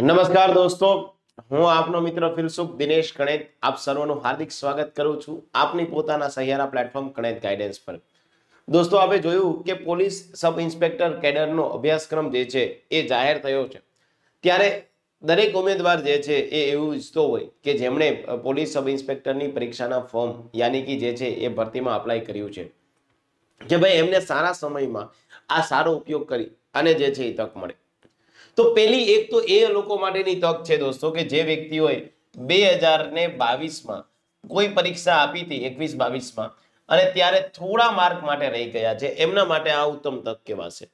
નમસ્કાર દોસ્તો હું આપનો મિત્ર ફિલસુફ દિનેશ ગણેત આપ સર્વનું હાર્દિક સ્વાગત કરું છું આપની પોતાના સહિયારા પ્લેટફોર્મ ગણેત ગાઈડન્સ પર દોસ્તો આપણે જોયું કે પોલીસ સબ ઇન્સ્પેક્ટર કેડરનો અભ્યાસક્રમ જે છે એ જાહેર થયો છે ત્યારે દરેક ઉમેદવાર જે છે એ એવું ઈચ્છતો હોય કે જેમણે પોલીસ સબ ઇન્સ્પેક્ટરની પરીક્ષાના ફોર્મ યાની કે જે છે એ ભરતીમાં અપ્લાય કર્યું છે કે ભાઈ એમને સારા સમયમાં આ સારો ઉપયોગ કરી અને જે છે એ તક મળે તો પેલી એક તો એ લોકો માટેની તક છે દોસ્તો કે જે વ્યક્તિઓએ બે હજાર ને બાવીસમાં કોઈ પરીક્ષા આપી હતી એકવીસ બાવીસમાં અને ત્યારે થોડા માર્ક માટે રહી ગયા છે એમના માટે આ ઉત્તમ તક કહેવાશે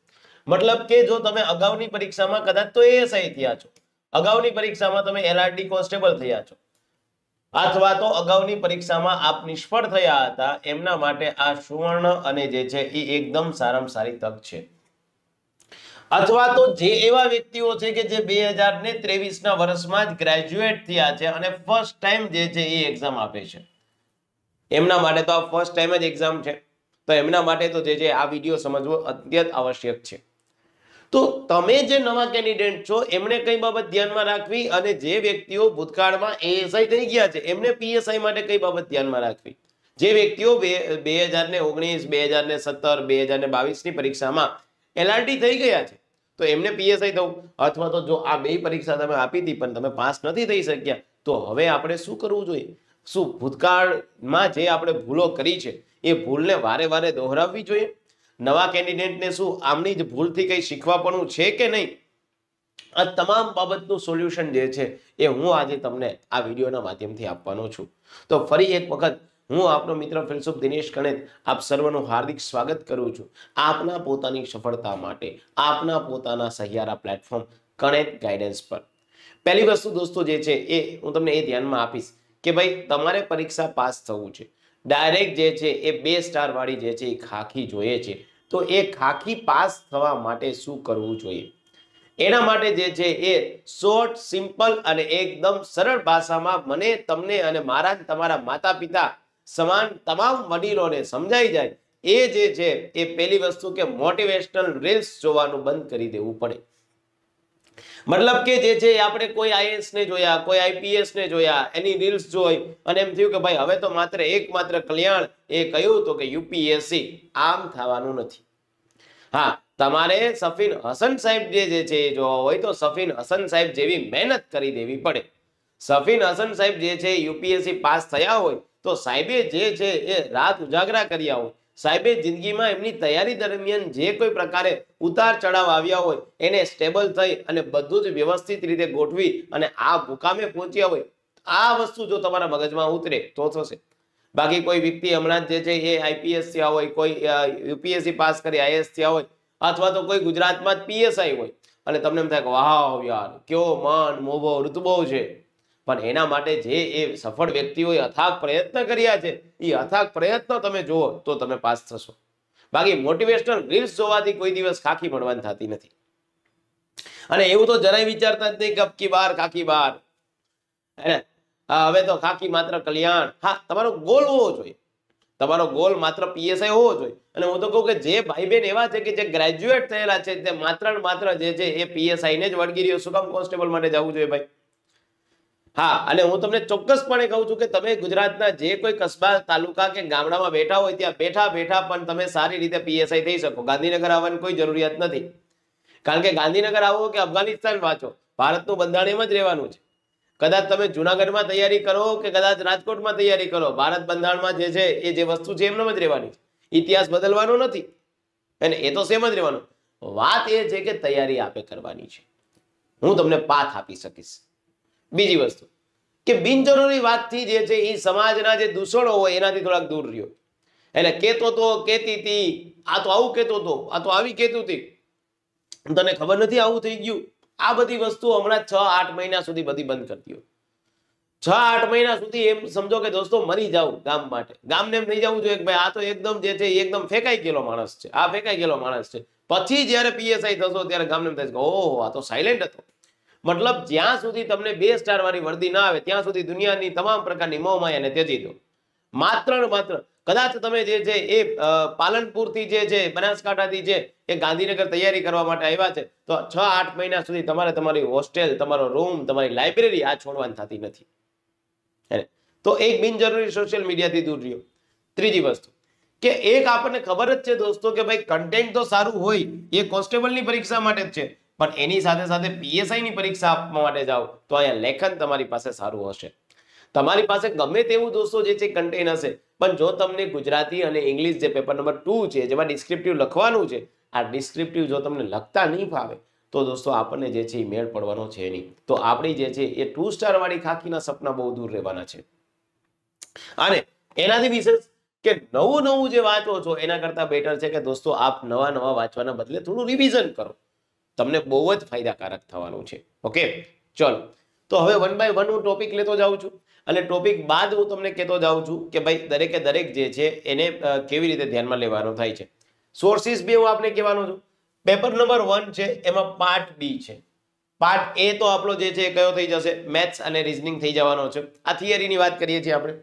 મતલબ કે જો તમે અગાઉની પરીક્ષામાં કદાચ તો એએસઆઈ થયા છો અગાઉની પરીક્ષામાં તમે એલઆરડી કોન્સ્ટેબલ થયા છો અથવા તો અગાઉની પરીક્ષામાં આપ નિષ્ફળ થયા હતા એમના માટે આ સુવર્ણ અને જે છે એ એકદમ સારામાં સારી તક છે અથવા તો જે એવા વ્યક્તિઓ છે કે જે બે હજાર ને ત્રેવીસના વર્ષમાં જ ગ્રેજ્યુએટ થયા છે અને ફર્સ્ટ ટાઈમ જે છે એ એક્ઝામ આપે છે એમના માટે તો આ ફર્સ્ટ ટાઈમ જ એક્ઝામ છે તો એમના માટે તો જે છે આ વિડીયો સમજવો અત્યંત આવશ્યક છે તો તમે જે નવા કેન્ડિડેટ છો એમને કઈ બાબત ધ્યાનમાં રાખવી અને જે વ્યક્તિઓ ભૂતકાળમાં એએસઆઈ થઈ ગયા છે એમને પીએસઆઈ માટે કઈ બાબત ધ્યાનમાં રાખવી જે વ્યક્તિઓ બે બે હજાર ને ઓગણીસ બે હજાર ને સત્તર બે હજાર ને બાવીસ ની પરીક્ષામાં એલઆરટી થઈ ગયા છે તો એમને પીએસઆઈ થવું અથવા તો જો આ બે પરીક્ષા તમે આપી હતી પણ તમે પાસ નથી થઈ શક્યા તો હવે આપણે શું કરવું જોઈએ શું ભૂતકાળમાં જે આપણે ભૂલો કરી છે એ ભૂલને વારે વારે દોહરાવવી જોઈએ નવા કેન્ડિડેટને શું આમની જ ભૂલથી કંઈ શીખવાપણું છે કે નહીં આ તમામ બાબતનું સોલ્યુશન જે છે એ હું આજે તમને આ વિડીયોના માધ્યમથી આપવાનો છું તો ફરી એક વખત હું આપનો મિત્ર ફિલસુફ દિનેશ ગણેત આપ સર્વનું હાર્દિક સ્વાગત કરું છું આપના પોતાની સફળતા માટે આપના પોતાના સહિયારા પ્લેટફોર્મ ગણેત ગાઈડન્સ પર પહેલી વસ્તુ દોસ્તો જે છે એ હું તમને એ ધ્યાનમાં આપીશ કે ભાઈ તમારે પરીક્ષા પાસ થવું છે ડાયરેક્ટ જે છે એ બે સ્ટારવાળી જે છે એ ખાખી જોઈએ છે તો એ ખાખી પાસ થવા માટે શું કરવું જોઈએ એના માટે જે છે એ શોર્ટ સિમ્પલ અને એકદમ સરળ ભાષામાં મને તમને અને મારા તમારા માતા પિતા સમાન તમામ વડીલોને સમજાઈ જાય એ જે છે એ પહેલી વસ્તુ કે મોટિવેશનલ રીલ્સ જોવાનું બંધ કરી દેવું પડે મતલબ કે જે છે આપણે કોઈ આઈએસ ને જોયા કોઈ આઈપીએસ ને જોયા એની રીલ્સ જોઈ અને એમ થયું કે ભાઈ હવે તો માત્ર એક માત્ર કલ્યાણ એ કહ્યું તો કે યુપીએસસી આમ થવાનું નથી હા તમારે સફીન હસન સાહેબ જે છે એ જોવા હોય તો સફીન હસન સાહેબ જેવી મહેનત કરી દેવી પડે સફીન હસન સાહેબ જે છે યુપીએસસી પાસ થયા હોય તો સાહેબે જે છે એ રાત ઉજાગરા કર્યા હોય સાહેબે જિંદગીમાં એમની તૈયારી દરમિયાન જે કોઈ પ્રકારે ઉતાર ચડાવ આવ્યા હોય એને સ્ટેબલ થઈ અને બધું જ વ્યવસ્થિત રીતે ગોઠવી અને આ મુકામે પહોંચ્યા હોય આ વસ્તુ જો તમારા મગજમાં ઉતરે તો થશે બાકી કોઈ વ્યક્તિ હમણાં જે છે એ આઈપીએસ થયા હોય કોઈ યુપીએસસી પાસ કરી આઈએસ થયા હોય અથવા તો કોઈ ગુજરાતમાં જ પીએસઆઈ હોય અને તમને એમ થાય કે વાહ યાર કેવો મન મોભો ઋતુબો છે પણ એના માટે જે એ સફળ વ્યક્તિઓએ અથાગ પ્રયત્ન કર્યા છે એ અથાગ પ્રયત્ન તમે જુઓ તો તમે પાસ થશો બાકી મોટિવેશનલ રીલ્સ જોવાથી કોઈ દિવસ ખાખી મળવાની થતી નથી અને એવું તો જરાય વિચારતા જ નહીં કપકી બાર ખાખી બાર હવે તો ખાખી માત્ર કલ્યાણ હા તમારો ગોલ હોવો જોઈએ તમારો ગોલ માત્ર પીએસઆઈ હોવો જોઈએ અને હું તો કહું કે જે ભાઈ બહેન એવા છે કે જે ગ્રેજ્યુએટ થયેલા છે તે માત્ર ને માત્ર જે છે એ પીએસઆઈ ને જ વળગી રહ્યો શું કોન્સ્ટેબલ માટે જવું જોઈએ ભાઈ હા અને હું તમને ચોક્કસપણે કહું છું કે તમે ગુજરાતના જે કોઈ કસ્બા તાલુકા કે ગામડામાં બેઠા હોય ત્યાં બેઠા બેઠા પણ તમે સારી રીતે પીએસઆઈ થઈ શકો ગાંધીનગર આવવાની કોઈ જરૂરિયાત નથી કારણ કે ગાંધીનગર આવો કે અફઘાનિસ્તાન વાંચો ભારતનું બંધારણ એમ જ રહેવાનું છે કદાચ તમે જુનાગઢમાં તૈયારી કરો કે કદાચ રાજકોટમાં તૈયારી કરો ભારત બંધારણમાં જે છે એ જે વસ્તુ છે એમને જ રહેવાની છે ઇતિહાસ બદલવાનો નથી અને એ તો સેમ જ રહેવાનો વાત એ છે કે તૈયારી આપે કરવાની છે હું તમને પાથ આપી શકીશ બીજી વસ્તુ કે બિનજરૂરી વાતથી જે છે એ સમાજના જે દૂષણો હોય એનાથી થોડાક દૂર રહ્યો એટલે કહેતો તો કહેતી હતી આ તો આવું કહેતો હતો આ તો આવી કહેતું હતી તને ખબર નથી આવું થઈ ગયું આ બધી વસ્તુ હમણાં છ આઠ મહિના સુધી બધી બંધ કરી દો છ આઠ મહિના સુધી એમ સમજો કે દોસ્તો મરી જાવ ગામ માટે ગામને એમ નહીં જવું જોઈએ કે ભાઈ આ તો એકદમ જે છે એકદમ ફેંકાઈ ગયેલો માણસ છે આ ફેંકાઈ ગયેલો માણસ છે પછી જયારે પીએસઆઈ થશો ત્યારે ગામને એમ થશે ઓહો આ તો સાયલેન્ટ હતો મતલબ જ્યાં સુધી તમને બે સ્ટાર વાળી વર્દી ના આવે ત્યાં સુધી દુનિયાની તમામ પ્રકારની મોહમાયાને ત્યજી દો માત્ર ને માત્ર કદાચ તમે જે છે એ પાલનપુરથી જે છે બનાસકાંઠાથી જે એ ગાંધીનગર તૈયારી કરવા માટે આવ્યા છે તો છ આઠ મહિના સુધી તમારે તમારી હોસ્ટેલ તમારો રૂમ તમારી લાઇબ્રેરી આ છોડવાની થતી નથી તો એક બિનજરૂરી સોશિયલ મીડિયાથી દૂર રહ્યો ત્રીજી વસ્તુ કે એક આપણને ખબર જ છે દોસ્તો કે ભાઈ કન્ટેન્ટ તો સારું હોય એ કોન્સ્ટેબલની પરીક્ષા માટે જ છે પણ એની સાથે સાથે પીએસઆઈની પરીક્ષા આપવા માટે જાઓ તો અહીંયા લેખન તમારી પાસે સારું હશે તમારી પાસે ગમે તેવું દોસ્તો જે છે કન્ટેન હશે પણ જો તમને ગુજરાતી અને ઇંગ્લિશ જે પેપર નંબર ટુ છે જેમાં ડિસ્ક્રિપ્ટિવ લખવાનું છે આ ડિસ્ક્રિપ્ટિવ જો તમને લખતા નહીં ફાવે તો દોસ્તો આપણને જે છે એ મેળ પડવાનો છે નહીં તો આપણી જે છે એ ટુ સ્ટાર વાળી ખાકીના સપના બહુ દૂર રહેવાના છે અને એનાથી વિશેષ કે નવું નવું જે વાંચો છો એના કરતાં બેટર છે કે દોસ્તો આપ નવા નવા વાંચવાના બદલે થોડું રિવિઝન કરો તમને બહુ જ ફાયદાકારક થવાનું છે ઓકે ચલો તો હવે વન બાય વન હું ટોપિક લેતો જાઉં છું અને ટોપિક બાદ હું તમને કહેતો જાઉં છું કે ભાઈ દરેકે દરેક જે છે એને કેવી રીતે ધ્યાનમાં લેવાનો થાય છે સોર્સિસ બી હું આપને કહેવાનો છું પેપર નંબર વન છે એમાં પાર્ટ બી છે પાર્ટ એ તો આપણો જે છે એ કયો થઈ જશે મેથ્સ અને રિઝનિંગ થઈ જવાનો છે આ થિયરીની વાત કરીએ છીએ આપણે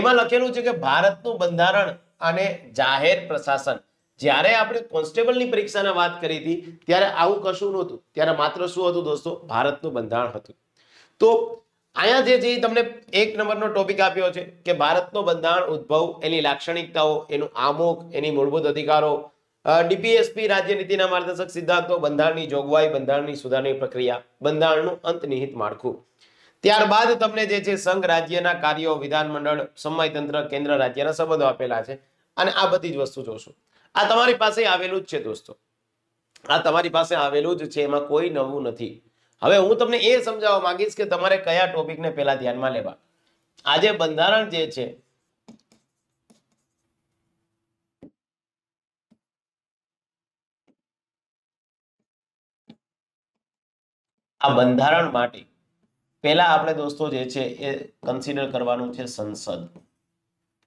એમાં લખેલું છે કે ભારતનું બંધારણ અને જાહેર પ્રશાસન જ્યારે આપણે કોન્સ્ટેબલની પરીક્ષાના વાત કરી હતી ત્યારે આવું કશું નહોતું ત્યારે માત્ર શું હતું દોસ્તો ભારતનું બંધારણ હતું તો અહીંયા જે જે તમને એક નંબરનો ટોપિક આપ્યો છે કે ભારતનો બંધારણ ઉદ્ભવ એની લાક્ષણિકતાઓ એનું આમોક એની મૂળભૂત અધિકારો ડીપીએસપી રાજ્યનીતિના માર્ગદર્શક સિદ્ધાંતો બંધારણની જોગવાઈ બંધારણની સુધારની પ્રક્રિયા બંધારણનું નિહિત માળખું ત્યારબાદ તમને જે છે સંઘ રાજ્યના કાર્યો વિધાનમંડળ સમયતંત્ર કેન્દ્ર રાજ્યના સંબંધો આપેલા છે અને આ બધી જ વસ્તુ જોશું આ તમારી પાસે આવેલું જ છે દોસ્તો આ તમારી પાસે આવેલું જ છે એમાં કોઈ નવું નથી હવે હું તમને એ સમજાવવા માંગીશ કે તમારે કયા ટોપિકને પહેલા ધ્યાનમાં લેવા આજે બંધારણ જે છે આ બંધારણ માટે પહેલા આપણે દોસ્તો જે છે એ કન્સિડર કરવાનું છે સંસદ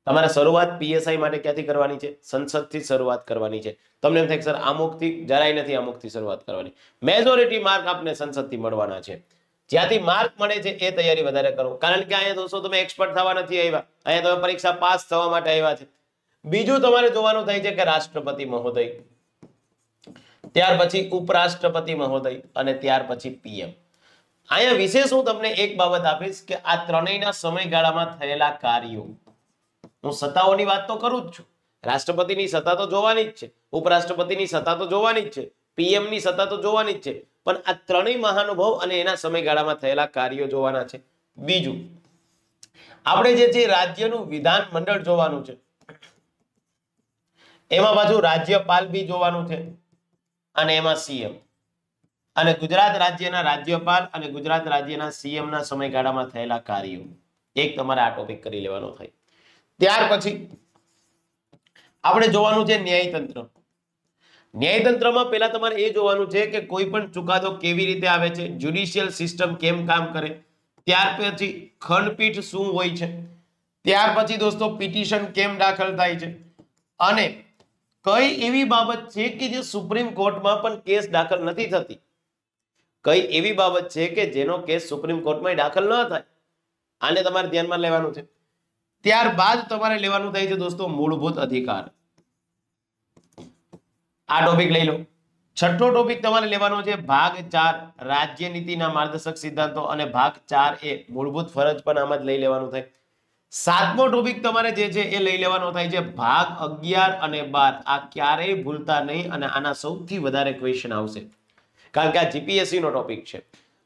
તમારે શરૂઆત પીએસઆઈ માટે ક્યાંથી કરવાની છે સંસદથી શરૂઆત કરવાની છે તમને એમ થાય સર આમુખથી જરાય નથી આમુખથી શરૂઆત કરવાની મેજોરિટી માર્ક આપને સંસદથી મળવાના છે જ્યાંથી માર્ક મળે છે એ તૈયારી વધારે કરો કારણ કે અહીંયા દોસ્તો તમે એક્સપર્ટ થવા નથી આવ્યા અહીંયા તમે પરીક્ષા પાસ થવા માટે આવ્યા છે બીજું તમારે જોવાનું થાય છે કે રાષ્ટ્રપતિ મહોદય ત્યાર પછી ઉપરાષ્ટ્રપતિ મહોદય અને ત્યાર પછી પીએમ અહીંયા વિશેષ હું તમને એક બાબત આપીશ કે આ ત્રણેયના સમયગાળામાં થયેલા કાર્યો હું સત્તાઓની વાત તો કરું જ છું રાષ્ટ્રપતિની સત્તા તો જોવાની જ છે ઉપરાષ્ટ્રપતિની સત્તા તો જોવાની જ છે પીએમની સત્તા તો જોવાની જ છે પણ આ ત્રણેય મહાનુભવ અને એના સમયગાળામાં થયેલા કાર્યો જોવાના છે બીજું આપણે જે છે રાજ્યનું વિધાન મંડળ જોવાનું છે એમાં પાછું રાજ્યપાલ બી જોવાનું છે અને એમાં સીએમ અને ગુજરાત રાજ્યના રાજ્યપાલ અને ગુજરાત રાજ્યના સીએમ ના સમયગાળામાં થયેલા કાર્યો એક તમારે આ ટોપિક કરી લેવાનો થાય ત્યાર પછી આપણે જોવાનું છે ન્યાયતંત્ર ન્યાયતંત્રમાં પહેલા તમારે એ જોવાનું છે કે કોઈ પણ ચુકાદો કેવી રીતે આવે છે જ્યુડિશિયલ સિસ્ટમ કેમ કામ કરે ત્યાર પછી ખંડપીઠ શું હોય છે ત્યાર પછી દોસ્તો પિટિશન કેમ દાખલ થાય છે અને કઈ એવી બાબત છે કે જે સુપ્રીમ કોર્ટમાં પણ કેસ દાખલ નથી થતી કઈ એવી બાબત છે કે જેનો કેસ સુપ્રીમ કોર્ટમાં દાખલ ન થાય આને તમારે ધ્યાનમાં લેવાનું છે ત્યારબાદ તમારે લેવાનું થાય છે દોસ્તો મૂળભૂત અધિકાર આ ટોપિક લઈ લો છઠ્ઠો ટોપિક તમારે લેવાનો છે ભાગ ચાર રાજ્ય નીતિના માર્ગદર્શક સિદ્ધાંતો અને ભાગ ચાર એ મૂળભૂત ફરજ પણ આમાં જ લઈ લેવાનું થાય સાતમો ટોપિક તમારે જે છે એ લઈ લેવાનો થાય છે ભાગ અગિયાર અને બાર આ ક્યારેય ભૂલતા નહીં અને આના સૌથી વધારે ક્વેશ્ચન આવશે કારણ કે આ જીપીએસસી નો ટોપિક છે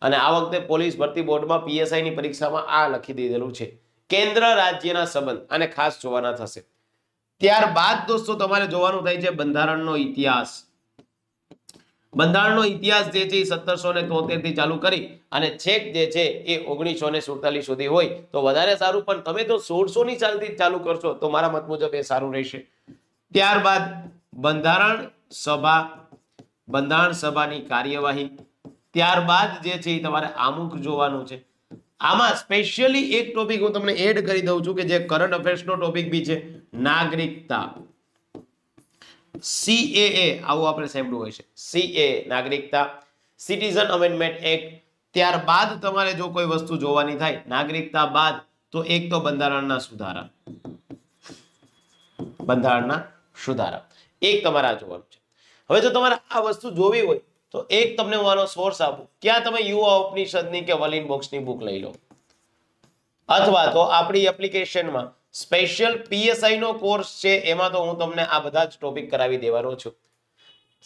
અને આ વખતે પોલીસ ભરતી બોર્ડમાં પીએસઆઈની પરીક્ષામાં આ લખી દીધેલું છે કેન્દ્ર રાજ્યના સંબંધ અને ખાસ જોવાના થશે ત્યારબાદ દોસ્તો તમારે જોવાનું થાય છે બંધારણનો ઇતિહાસ બંધારણનો ઇતિહાસ જે છે એ સત્તરસો ને તોતેર થી ચાલુ કરી અને છેક જે છે એ ઓગણીસો ને સુડતાલીસ સુધી હોય તો વધારે સારું પણ તમે તો સોળસો ની સાલથી ચાલુ કરશો તો મારા મત મુજબ એ સારું રહેશે ત્યારબાદ બંધારણ સભા બંધારણ સભાની કાર્યવાહી ત્યારબાદ જે છે એ તમારે આમુખ જોવાનું છે આમાં સ્પેશિયલી એક ટોપિક હું તમને એડ કરી દઉં છું કે જે કરંટ અફેર્સનો ટોપિક બી છે નાગરિકતા સીએએ આવું આપણે સાંભળ્યું હોય છે સીએ નાગરિકતા સિટીઝન અમેન્ડમેન્ટ એક્ટ ત્યારબાદ તમારે જો કોઈ વસ્તુ જોવાની થાય નાગરિકતા બાદ તો એક તો બંધારણના સુધારા બંધારણના સુધારા એક તમારા જોવાનું છે હવે જો તમારે આ વસ્તુ જોવી હોય તો એક તમને હું આનો સોર્સ આપું ક્યાં તમે યુવા ઉપનિષદની કે વલિન બોક્સની બુક લઈ લો અથવા તો આપણી એપ્લિકેશનમાં સ્પેશિયલ પીએસઆઈ નો કોર્સ છે એમાં તો હું તમને આ બધા જ ટોપિક કરાવી દેવાનો છું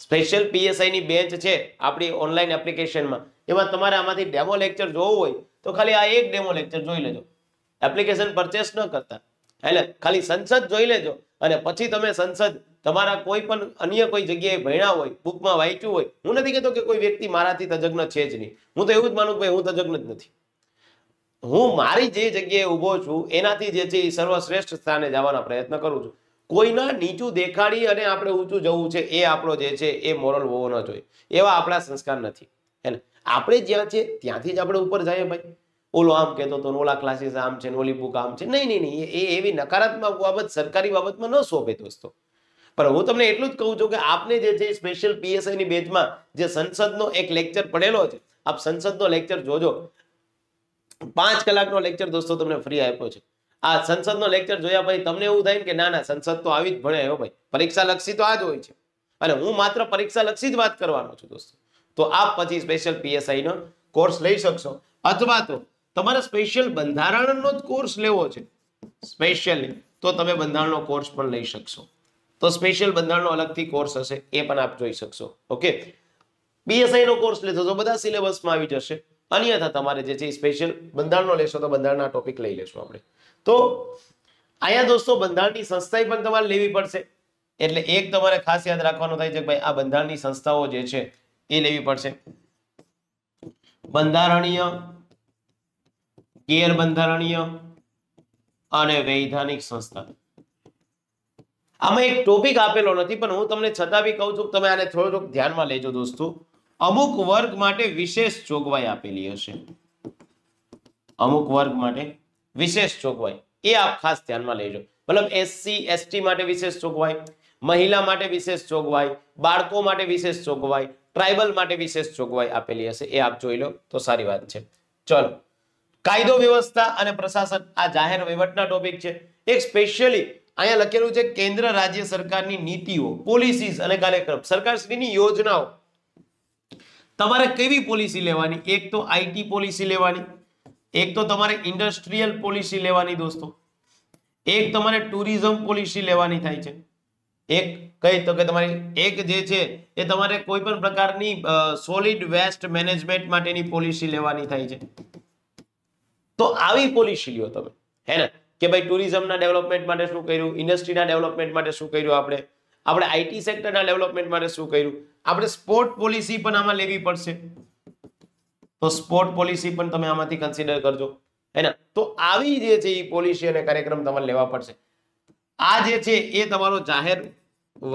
સ્પેશિયલ પીએસઆઈ ની બેન્ચ છે આપણી ઓનલાઈન એપ્લિકેશનમાં એમાં તમારે આમાંથી ડેમો લેક્ચર જોવું હોય તો ખાલી આ એક ડેમો લેક્ચર જોઈ લેજો એપ્લિકેશન પરચેસ ન કરતા એટલે ખાલી સંસદ જોઈ લેજો અને પછી તમે સંસદ તમારા કોઈ પણ અન્ય કોઈ જગ્યાએ ભણ્યા હોય બુકમાં વાંચ્યું હોય હું નથી કહેતો કે કોઈ વ્યક્તિ મારાથી તજજ્ઞ છે જ નહીં હું તો એવું જ માનું કે હું તજજ્ઞ જ નથી હું મારી જે જગ્યાએ ઊભો છું એનાથી જે છે એ સર્વશ્રેષ્ઠ સ્થાને જવાના પ્રયત્ન કરું છું કોઈના નીચું દેખાડી અને આપણે ઊંચું જવું છે એ આપણો જે છે એ મોરલ હોવો ન જોઈએ એવા આપણા સંસ્કાર નથી હે ને આપણે જ્યાં છે ત્યાંથી જ આપણે ઉપર જઈએ ભાઈ ઓલો આમ કહેતો હતો ઓલા ક્લાસીસ આમ છે ઓલી બુક આમ છે નહીં નહીં નહીં એ એવી નકારાત્મક બાબત સરકારી બાબતમાં ન સોંપે દોસ્તો પણ હું તમને એટલું જ કહું છું કે આપને જે છે સ્પેશિયલ પીએસઆઈની બેચમાં જે સંસદનો એક લેક્ચર પડેલો છે આપ સંસદનો લેક્ચર જોજો પાંચ કલાકનો લેક્ચર દોસ્તો તમને ફ્રી આપ્યો છે આ સંસદનો લેક્ચર જોયા પછી તમને એવું થાય કે ના ના સંસદ તો આવી જ ભણે હો ભાઈ પરીક્ષા લક્ષી તો આ જ હોય છે અને હું માત્ર પરીક્ષા લક્ષી જ વાત કરવાનો છું દોસ્તો તો આપ પછી સ્પેશિયલ પીએસઆઈ નો કોર્સ લઈ શકશો અથવા તો તમારે સ્પેશિયલ બંધારણનો જ કોર્સ લેવો છે સ્પેશિયલી તો તમે બંધારણનો કોર્સ પણ લઈ શકશો તો સ્પેશિયલ બંધારણનો અલગથી કોર્સ હશે એ પણ આપ જોઈ શકશો ઓકે બીએસઆઈ નો કોર્સ લેશો તો બધા સિલેબસમાં આવી જશે અન્યથા તમારે જે છે સ્પેશિયલ બંધારણનો લેશો તો બંધારણના ટોપિક લઈ લેશું આપણે તો અહીંયા દોસ્તો બંધારણની સંસ્થાએ પણ તમારે લેવી પડશે એટલે એક તમારે ખાસ યાદ રાખવાનું થાય છે કે ભાઈ આ બંધારણની સંસ્થાઓ જે છે એ લેવી પડશે બંધારણીય ગેરબંધારણીય અને વૈધાનિક સંસ્થા આમાં એક ટોપિક આપેલો નથી પણ હું તમને છતાં બી કહું છું તમે આને થોડુંક ધ્યાનમાં લેજો દોસ્તો અમુક વર્ગ માટે વિશેષ જોગવાઈ આપેલી હશે અમુક વર્ગ માટે વિશેષ જોગવાઈ એ આપ ખાસ ધ્યાનમાં લેજો મતલબ એસસી એસટી માટે વિશેષ જોગવાઈ મહિલા માટે વિશેષ જોગવાઈ બાળકો માટે વિશેષ જોગવાઈ ટ્રાઇબલ માટે વિશેષ જોગવાઈ આપેલી હશે એ આપ જોઈ લો તો સારી વાત છે ચલો કાયદો વ્યવસ્થા અને પ્રશાસન આ જાહેર વહીવટના ટોપિક છે એક સ્પેશિયલી અહીંયા લખેલું છે કેન્દ્ર રાજ્ય સરકારની નીતિઓ પોલિસીસ અને કાર્યક્રમ સરકારશ્રીની યોજનાઓ તમારે કેવી પોલિસી લેવાની એક તો આઈટી પોલિસી લેવાની એક તો તમારે ઇન્ડસ્ટ્રીયલ પોલિસી લેવાની દોસ્તો એક તમારે ટુરિઝમ પોલિસી લેવાની થાય છે એક કઈ તો કે તમારી એક જે છે એ તમારે કોઈ પણ પ્રકારની સોલિડ વેસ્ટ મેનેજમેન્ટ માટેની પોલિસી લેવાની થાય છે તો આવી પોલિસી લ્યો તમે હે ને કે ભાઈ ટુરિઝમના ડેવલપમેન્ટ માટે શું કર્યું ઇન્ડસ્ટ્રીના ડેવલપમેન્ટ માટે શું કર્યું આપણે આપણે આઈટી સેક્ટરના ડેવલપમેન્ટ માટે શું કર્યું આપણે સ્પોર્ટ પોલિસી પણ આમાં લેવી પડશે તો સ્પોર્ટ પોલિસી પણ તમે આમાંથી કન્સિડર કરજો હે ને તો આવી જે છે એ પોલિસી અને કાર્યક્રમ તમારે લેવા પડશે આ જે છે એ તમારો જાહેર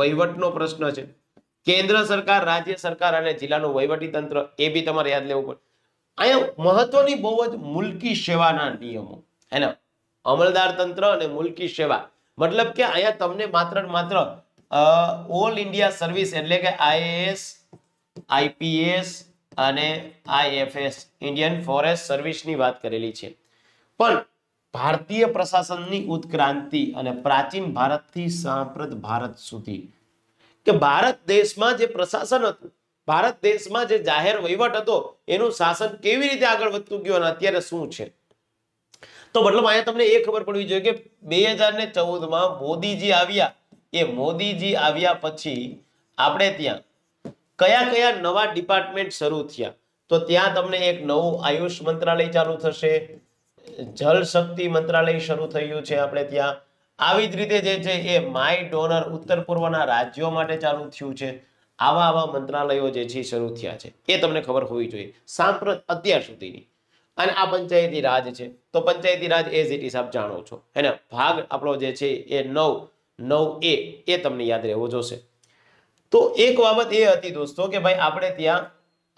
વહીવટનો પ્રશ્ન છે કેન્દ્ર સરકાર રાજ્ય સરકાર અને જિલ્લાનું વહીવટી તંત્ર એ બી તમારે યાદ લેવું પડે અહીંયા મહત્વની બહુ જ મુલકી સેવાના નિયમો હે અમલદાર તંત્ર અને મુલકી સેવા મતલબ કે અહીંયા તમને માત્ર માત્ર ઓલ ઇન્ડિયા સર્વિસ એટલે કે આઈએએસ આઈપીએસ અને આઈએફએસ ઇન્ડિયન ફોરેસ્ટ સર્વિસની વાત કરેલી છે પણ ભારતીય પ્રશાસનની ઉત્ક્રાંતિ અને પ્રાચીન ભારતથી સાંપ્રત ભારત સુધી કે ભારત દેશમાં જે પ્રશાસન હતું ભારત દેશમાં જે જાહેર વહીવટ હતો એનું શાસન કેવી રીતે આગળ વધતું ગયું અને અત્યારે શું છે તો મતલબ અહીંયા તમને એ ખબર પડવી જોઈએ કે બે હજાર ને ચૌદમાં મોદીજી આવ્યા એ મોદીજી આવ્યા પછી આપણે ત્યાં કયા કયા નવા ડિપાર્ટમેન્ટ શરૂ થયા તો ત્યાં તમને એક નવું આયુષ મંત્રાલય ચાલુ થશે જલ શક્તિ મંત્રાલય શરૂ થયું છે આપણે ત્યાં આવી જ રીતે જે છે એ માય ડોનર ઉત્તર પૂર્વના રાજ્યો માટે ચાલુ થયું છે આવા આવા મંત્રાલયો જે છે શરૂ થયા છે એ તમને ખબર હોવી જોઈએ સાંપ્રત અત્યાર સુધીની અને આ પંચાયતી રાજ છે તો Panchayati Raj as it is આપ જાણો છો એને ભાગ આપણો જે છે એ નવ નવ એ એ તમને યાદ રહેવો જોશે તો એક બાબત એ હતી દોસ્તો કે ભાઈ આપણે ત્યાં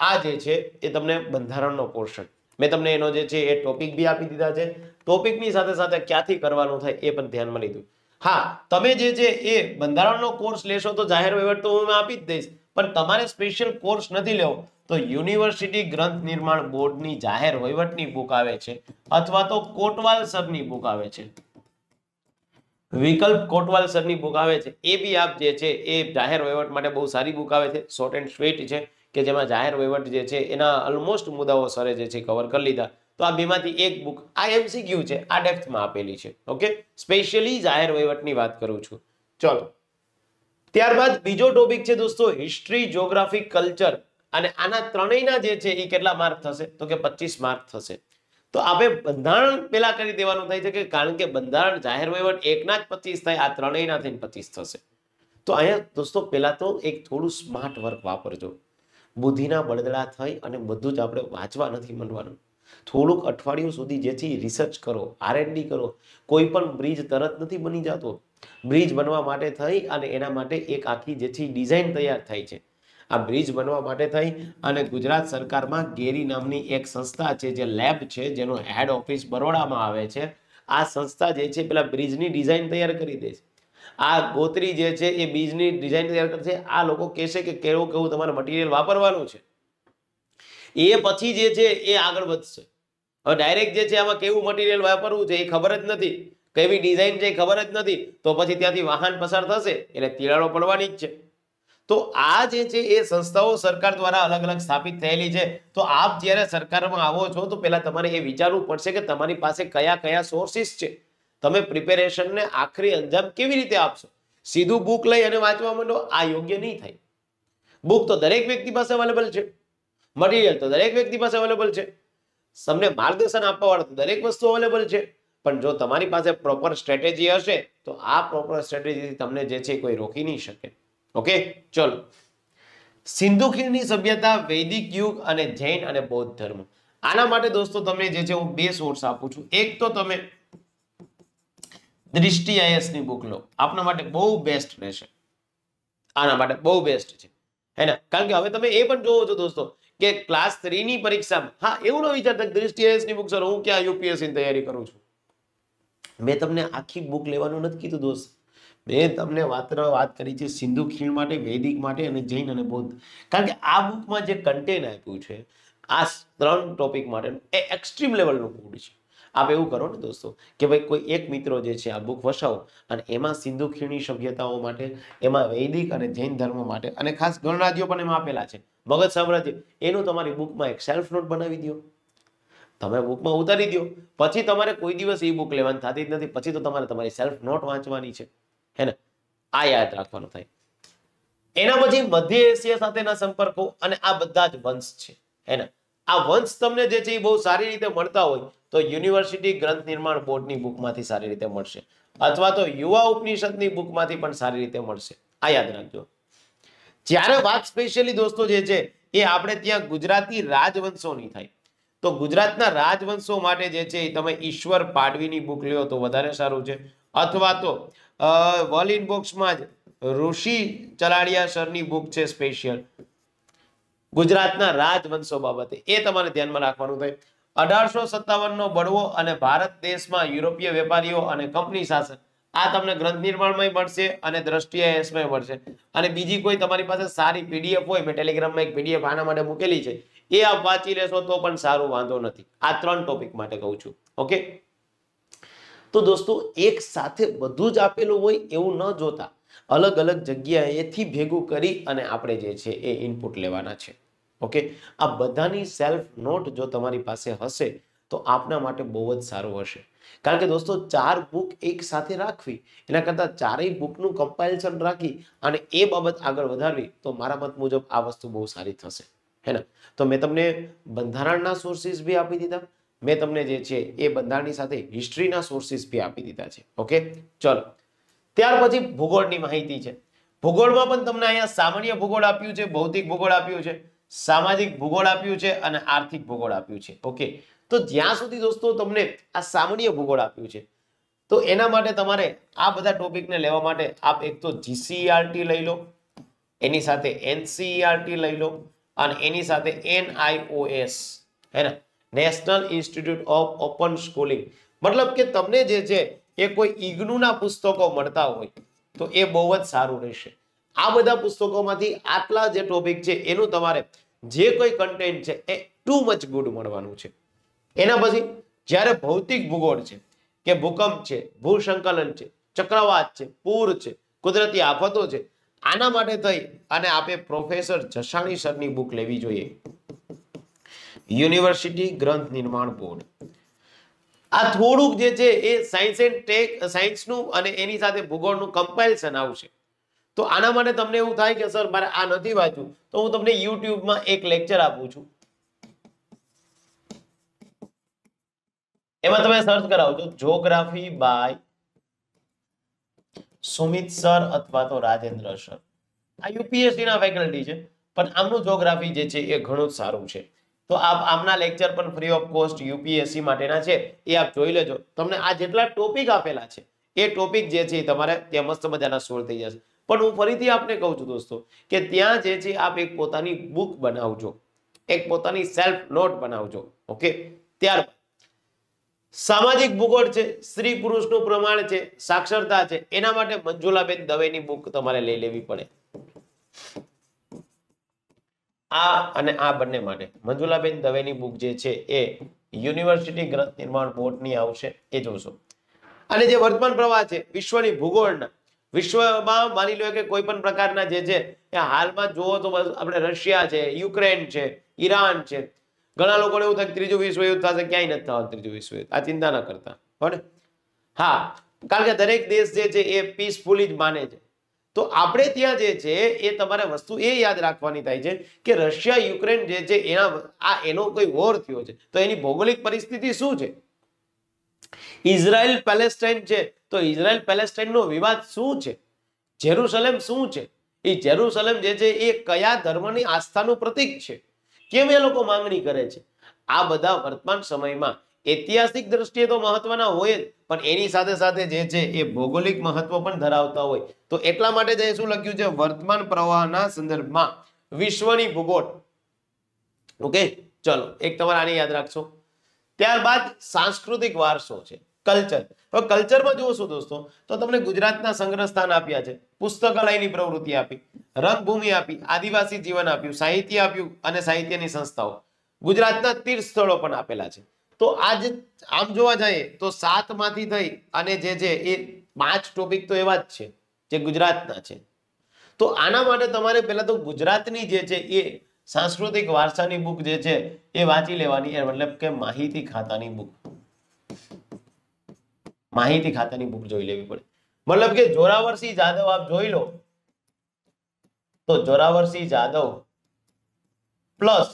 આ જે છે એ તમને બંધારણનો પોર્શન મેં તમને એનો જે છે એ ટોપિક બી આપી દીધા છે ટોપિકની સાથે સાથે ક્યાંથી કરવાનું થાય એ પણ ધ્યાનમાં લીધું હા તમે જે છે એ બંધારણનો કોર્સ લેશો તો જાહેર વહીવટ તો હું આપી જ દઈશ પણ તમારે સ્પેશિયલ કોર્સ નથી લેવો તો યુનિવર્સિટી ગ્રંથ નિર્માણ બોર્ડની જાહેર વહીવટની બુક આવે છે અથવા તો કોટવાલ સરની બુક આવે છે વિકલ્પ કોટવાલ સરની બુક આવે છે એ બી આપ જે છે એ જાહેર વહીવટ માટે બહુ સારી બુક આવે છે શોર્ટ એન્ડ સ્વીટ છે કે જેમાં જાહેર વહીવટ જે છે એના ઓલમોસ્ટ મુદ્દાઓ સરે જે છે કવર કરી લીધા તો આ બેમાંથી એક બુક આ એમસીક્યુ છે આ ડેપ્થમાં આપેલી છે ઓકે સ્પેશિયલી જાહેર વહીવટની વાત કરું છું ચલો ત્યારબાદ બીજો ટોપિક છે દોસ્તો હિસ્ટ્રી જોગ્રાફી કલ્ચર અને આના ત્રણેયના જે છે એ કેટલા માર્ક થશે તો કે પચીસ માર્ક થશે તો આપણે બંધારણ પેલા કરી દેવાનું થાય છે કે કારણ કે બંધારણ જાહેર વહીવટ એકના જ પચીસ થાય આ ત્રણેયના થઈને પચીસ થશે તો અહીંયા દોસ્તો પહેલા તો એક થોડું સ્માર્ટ વર્ક વાપરજો બુદ્ધિના બળદડા થઈ અને બધું જ આપણે વાંચવા નથી માંડવાનું થોડુંક અઠવાડિયું સુધી જેથી રિસર્ચ કરો આરએનડી કરો કોઈ પણ બ્રિજ તરત નથી બની જતો બ્રિજ બનવા માટે થઈ અને એના માટે એક આખી જેથી ડિઝાઇન તૈયાર થાય છે આ બ્રિજ બનવા માટે થઈ અને ગુજરાત સરકારમાં ગેરી નામની એક સંસ્થા છે જે લેબ છે જેનું હેડ ઓફિસ બરોડામાં આવે છે આ સંસ્થા જે છે પેલા બ્રિજની ડિઝાઇન તૈયાર કરી દે છે આ ગોત્રી જે છે એ બ્રિજની ડિઝાઇન તૈયાર કરશે આ લોકો કહેશે કે કેવું કેવું તમારે મટીરિયલ વાપરવાનું છે એ પછી જે છે એ આગળ વધશે હવે ડાયરેક્ટ જે છે આમાં કેવું મટીરિયલ વાપરવું છે એ ખબર જ નથી કેવી ડિઝાઇન છે એ ખબર જ નથી તો પછી ત્યાંથી વાહન પસાર થશે એટલે તિરાડો પડવાની જ છે તો આ જે છે એ સંસ્થાઓ સરકાર દ્વારા અલગ અલગ સ્થાપિત થયેલી છે તો આપ જ્યારે સરકારમાં આવો છો તો પહેલાં તમારે એ વિચારવું પડશે કે તમારી પાસે કયા કયા સોર્સિસ છે તમે પ્રિપેરેશનને આખરી અંજામ કેવી રીતે આપશો સીધું બુક લઈ અને વાંચવા માંડો આ યોગ્ય નહીં થાય બુક તો દરેક વ્યક્તિ પાસે અવેલેબલ છે મટીરિયલ તો દરેક વ્યક્તિ પાસે અવેલેબલ છે તમને માર્ગદર્શન આપવા વાળું દરેક વસ્તુ અવેલેબલ છે પણ જો તમારી પાસે પ્રોપર સ્ટ્રેટેજી હશે તો આ પ્રોપર સ્ટ્રેટેજીથી તમને જે છે કોઈ રોકી નહીં શકે ઓકે ચલો સિંધુ ખીણની સભ્યતા વૈદિક યુગ અને જૈન અને બૌદ્ધ ધર્મ આના માટે દોસ્તો તમે જે છે હું બે સોર્સ આપું છું એક તો તમે દ્રષ્ટિ ની બુક લો આપના માટે બહુ બેસ્ટ રહેશે આના માટે બહુ બેસ્ટ છે હે કારણ કે હવે તમે એ પણ જોવો છો દોસ્તો કે ક્લાસ થ્રીની પરીક્ષામાં હા એવું ન વિચારતા દ્રષ્ટિ ની બુક સર હું ક્યાં ની તૈયારી કરું છું મેં તમને આખી બુક લેવાનું નથી કીધું દોસ્ત મેં તમને માત્ર વાત કરી છે સિંધુ ખીણ માટે વૈદિક માટે અને જૈન અને બૌદ્ધ કારણ કે આ બુકમાં જે કન્ટેન આપ્યું છે આ ત્રણ ટોપિક માટે એ એક્સ્ટ્રીમ લેવલનું ફૂડ છે આપ એવું કરો ને દોસ્તો કે ભાઈ કોઈ એક મિત્રો જે છે આ બુક વસાવો અને એમાં સિંધુ ખીણની સભ્યતાઓ માટે એમાં વૈદિક અને જૈન ધર્મ માટે અને ખાસ ગણરાજ્યો પણ એમાં આપેલા છે મગજ સામ્રાજ્ય એનું તમારી બુકમાં એક સેલ્ફ નોટ બનાવી દો તમે બુકમાં ઉતારી દો પછી તમારે કોઈ દિવસ એ બુક લેવાની થતી જ નથી પછી તો તમારે તમારી સેલ્ફ નોટ વાંચવાની છે હે આ યાદ રાખવાનું થાય એના પછી મધ્ય એશિયા સાથેના સંપર્કો અને આ બધા જ વંશ છે હે આ વંશ તમને જે છે એ બહુ સારી રીતે મળતા હોય તો યુનિવર્સિટી ગ્રંથ નિર્માણ બોર્ડની બુકમાંથી સારી રીતે મળશે અથવા તો યુવા ઉપનિષદની બુકમાંથી પણ સારી રીતે મળશે આ યાદ રાખજો જ્યારે વાત સ્પેશિયલી દોસ્તો જે છે એ આપણે ત્યાં ગુજરાતી રાજવંશોની થાય તો ગુજરાતના રાજવંશો માટે જે છે તમે ઈશ્વર પાડવીની બુક લ્યો તો વધારે સારું છે અથવા તો વોલિન બોક્સમાં જ ઋષિ ચલાડિયા સરની બુક છે સ્પેશિયલ ગુજરાતના રાજવંશો બાબતે એ તમારે ધ્યાનમાં રાખવાનું થાય અઢારસો નો બળવો અને ભારત દેશમાં યુરોપીય વેપારીઓ અને કંપની શાસન આ તમને ગ્રંથ નિર્માણમાં મળશે અને દ્રષ્ટિએ એસમાં મળશે અને બીજી કોઈ તમારી પાસે સારી પીડીએફ હોય મેં ટેલિગ્રામમાં એક પીડીએફ આના માટે મૂકેલી છે એ આપ વાંચી લેશો તો પણ સારું વાંધો નથી આ ત્રણ ટોપિક માટે કહું છું ઓકે તો દોસ્તો એક સાથે બધું જ આપેલું હોય એવું ન જોતા અલગ અલગ જગ્યાએથી ભેગું કરી અને આપણે જે છે એ ઇનપુટ લેવાના છે ઓકે આ બધાની સેલ્ફ નોટ જો તમારી પાસે હશે તો આપના માટે બહુ જ સારું હશે કારણ કે દોસ્તો ચાર બુક એક સાથે રાખવી એના કરતાં ચારેય બુકનું કમ્પાઇલ્સન રાખી અને એ બાબત આગળ વધારવી તો મારા મત મુજબ આ વસ્તુ બહુ સારી થશે હે ને તો મેં તમને બંધારણના સોર્સિસ બી આપી દીધા મેં તમને જે છે એ બંધારણની સાથે હિસ્ટ્રીના સોર્સિસ બી આપી દીધા છે ઓકે ચલો ત્યાર પછી ભૂગોળની માહિતી છે ભૂગોળમાં પણ તમને અહીંયા સામાન્ય ભૂગોળ આપ્યું છે ભૌતિક ભૂગોળ આપ્યું છે સામાજિક ભૂગોળ આપ્યું છે અને આર્થિક ભૂગોળ આપ્યું છે ઓકે તો જ્યાં સુધી દોસ્તો તમને આ સામાન્ય ભૂગોળ આપ્યું છે તો એના માટે તમારે આ બધા ટોપિકને લેવા માટે આપ એક તો જીસીઆરટી e લઈ લો એની સાથે એનસીઈઆરટી e લઈ લો અને એની સાથે એનઆઈઓએસ હે ને National Institute of Open Schooling મતલબ કે તમને જે છે એ કોઈ ઇગ્નુના પુસ્તકો મળતા હોય તો એ બહુ જ સારું રહેશે આ બધા પુસ્તકોમાંથી આટલા જે ટોપિક છે એનું તમારે જે કોઈ કન્ટેન્ટ છે એ ટુ મચ ગુડ મળવાનું છે એના પછી જ્યારે ભૌતિક ભૂગોળ છે કે ભૂકંપ છે ભૂસંકલન છે ચક્રવાત છે પૂર છે કુદરતી આફતો છે આના માટે થઈ અને આપે પ્રોફેસર જસાણી સરની બુક લેવી જોઈએ યુનિવર્સિટી ગ્રંથ નિર્માણ બોર્ડ આ થોડુંક જે છે એ સાયન્સ એન્ડ ટેક સાયન્સનું અને એની સાથે ભૂગોળનું કમ્પાઇલ્સન આવશે તો આના માટે તમને એવું થાય કે સર મારે આ નથી વાંચ્યું તો હું તમને યુટ્યુબમાં એક લેક્ચર આપું છું એમાં તમે સર્ચ કરાવજો જોગ્રાફી બાય સુમિત સર અથવા તો રાજેન્દ્ર સર આ યુપીએસસી ના ફેકલ્ટી છે પણ આમનું જોગ્રાફી જે છે એ ઘણું જ સારું છે તો આપ આમના લેક્ચર પણ ફ્રી ઓફ કોસ્ટ યુપીએસસી માટેના છે એ આપ જોઈ લેજો તમને આ જેટલા ટોપિક આપેલા છે એ ટોપિક જે છે તમારે ત્યાં મસ્ત મજાના સોલ્વ થઈ જશે પણ હું ફરીથી આપને કહું છું દોસ્તો કે ત્યાં જે છે આપ એક પોતાની બુક બનાવજો એક પોતાની સેલ્ફ નોટ બનાવજો ઓકે ત્યારબાદ સામાજિક ભૂગોળ છે સ્ત્રી પુરુષનું પ્રમાણ છે સાક્ષરતા છે એના માટે મંજુલાબેન દવેની બુક તમારે લઈ લેવી પડે આ અને આ બંને માટે મંજુલાબેન દવેની બુક જે છે એ યુનિવર્સિટી ગ્રંથ નિર્માણ બોર્ડની આવશે એ જોશો અને જે વર્તમાન પ્રવાહ છે વિશ્વની ભૂગોળના વિશ્વમાં માની લો કે કોઈ પણ પ્રકારના જે છે એ હાલમાં જોવો તો આપણે રશિયા છે યુક્રેન છે ઈરાન છે ઘણા લોકોને એવું થાય ત્રીજું વિશ્વયુદ્ધ થશે ક્યાંય નથી થવાનું ત્રીજું વિશ્વયુદ્ધ આ ચિંતા ન કરતા પણ હા કારણ કે દરેક દેશ જે છે એ પીસફુલી જ માને છે તો આપણે ત્યાં જે છે એ તમારે વસ્તુ એ યાદ રાખવાની થાય છે કે રશિયા યુક્રેન જે છે એના આ એનો કોઈ વોર થયો છે તો એની ભૌગોલિક પરિસ્થિતિ શું છે ઇઝરાયલ પેલેસ્ટાઈન છે તો ઇઝરાયલ પેલેસ્ટાઇનનો વિવાદ શું છે જેરુસલેમ શું છે એ જેરુસલેમ જે છે એ કયા ધર્મની આસ્થાનું પ્રતિક છે કેમ એ લોકો માંગણી કરે છે આ બધા વર્તમાન સમયમાં ઐતિહાસિક દ્રષ્ટિએ તો મહત્વના હોય જ પણ એની સાથે સાથે જે છે એ ભૌગોલિક મહત્વ પણ ધરાવતા હોય તો એટલા માટે જ શું લખ્યું છે વર્તમાન પ્રવાહના સંદર્ભમાં વિશ્વની ભૂગોળ ઓકે ચલો એક તમારે આને યાદ રાખશો ત્યારબાદ સાંસ્કૃતિક વારસો છે કલ્ચર હવે કલ્ચરમાં જુઓ છો દોસ્તો તો તમને ગુજરાતના સંગ્રહ સ્થાન આપ્યા છે પુસ્તકાલયની પ્રવૃત્તિ આપી રંગભૂમિ આપી આદિવાસી જીવન આપ્યું સાહિત્ય આપ્યું અને સાહિત્યની સંસ્થાઓ ગુજરાતના તીર્થ સ્થળો પણ આપેલા છે તો આજ આમ જોવા જઈએ તો સાતમાંથી થઈ અને જે છે એ પાંચ ટોપિક તો એવા જ છે જે ગુજરાતના છે તો આના માટે તમારે પહેલા તો ગુજરાતની જે છે એ સાંસ્કૃતિક વારસાની બુક જે છે એ વાંચી લેવાની મતલબ કે માહિતી ખાતાની બુક માહિતી ખાતાની બુક જોઈ લેવી પડે મતલબ કે જોરાવરસિંહ જાદવ આપ જોઈ લો તો જોરાવરસિંહ જાદવ પ્લસ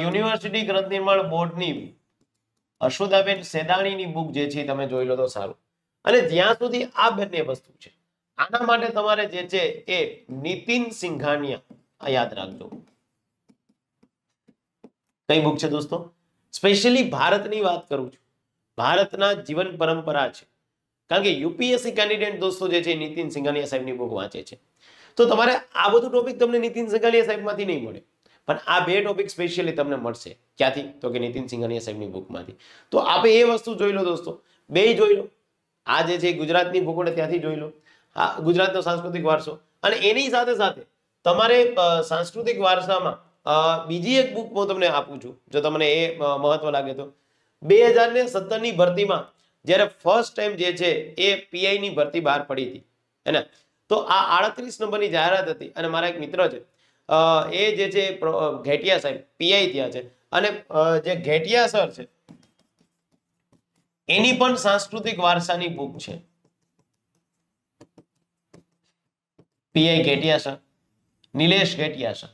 યુનિવર્સિટી ગ્રંથ નિર્માણ બોર્ડની હર્ષોદાબેન સેદાણીની બુક જે છે તમે જોઈ લો તો સારું અને જ્યાં સુધી આ બંને વસ્તુ છે આના માટે તમારે જે છે એ નીતિન સિંઘાનિયા યાદ રાખજો કઈ બુક છે દોસ્તો સ્પેશિયલી ભારતની વાત કરું છું ભારતના જીવન પરંપરા છે કારણ કે યુપીએસસી કેન્ડિડેટ દોસ્તો જે છે નીતિન સિંઘાનિયા સાહેબની બુક વાંચે છે તો તમારે આ બધું ટોપિક તમને નીતિન સિંઘાનિયા સાહેબમાંથી નહીં મળે પણ આ બે ટોપિક સ્પેશિયલી તમને મળશે ક્યાંથી તો કે નીતિન સિંઘાનિયા સાહેબની બુકમાંથી તો આપણે એ વસ્તુ જોઈ લો દોસ્તો બેય જોઈ લો આ જે છે ગુજરાતની ભૂગોળ ત્યાંથી જોઈ લો હા ગુજરાતનો સાંસ્કૃતિક વારસો અને એની સાથે સાથે તમારે સાંસ્કૃતિક વારસામાં બીજી એક બુક હું તમને આપું છું જો તમને એ મહત્વ લાગે તો બે હજાર ને સત્તરની ભરતીમાં જ્યારે ફર્સ્ટ ટાઈમ જે છે એ પીઆઈની ભરતી બહાર પડી હતી હે ને તો આ આડત્રીસ નંબરની જાહેરાત હતી અને મારા એક મિત્ર છે એ જે છે ઘેટિયા સાહેબ પીઆઈ ત્યાં છે અને જે ઘેટિયા સર છે એની પણ સાંસ્કૃતિક વારસાની બુક છે PI Ghetiya sir Nilesh Ghetiya sir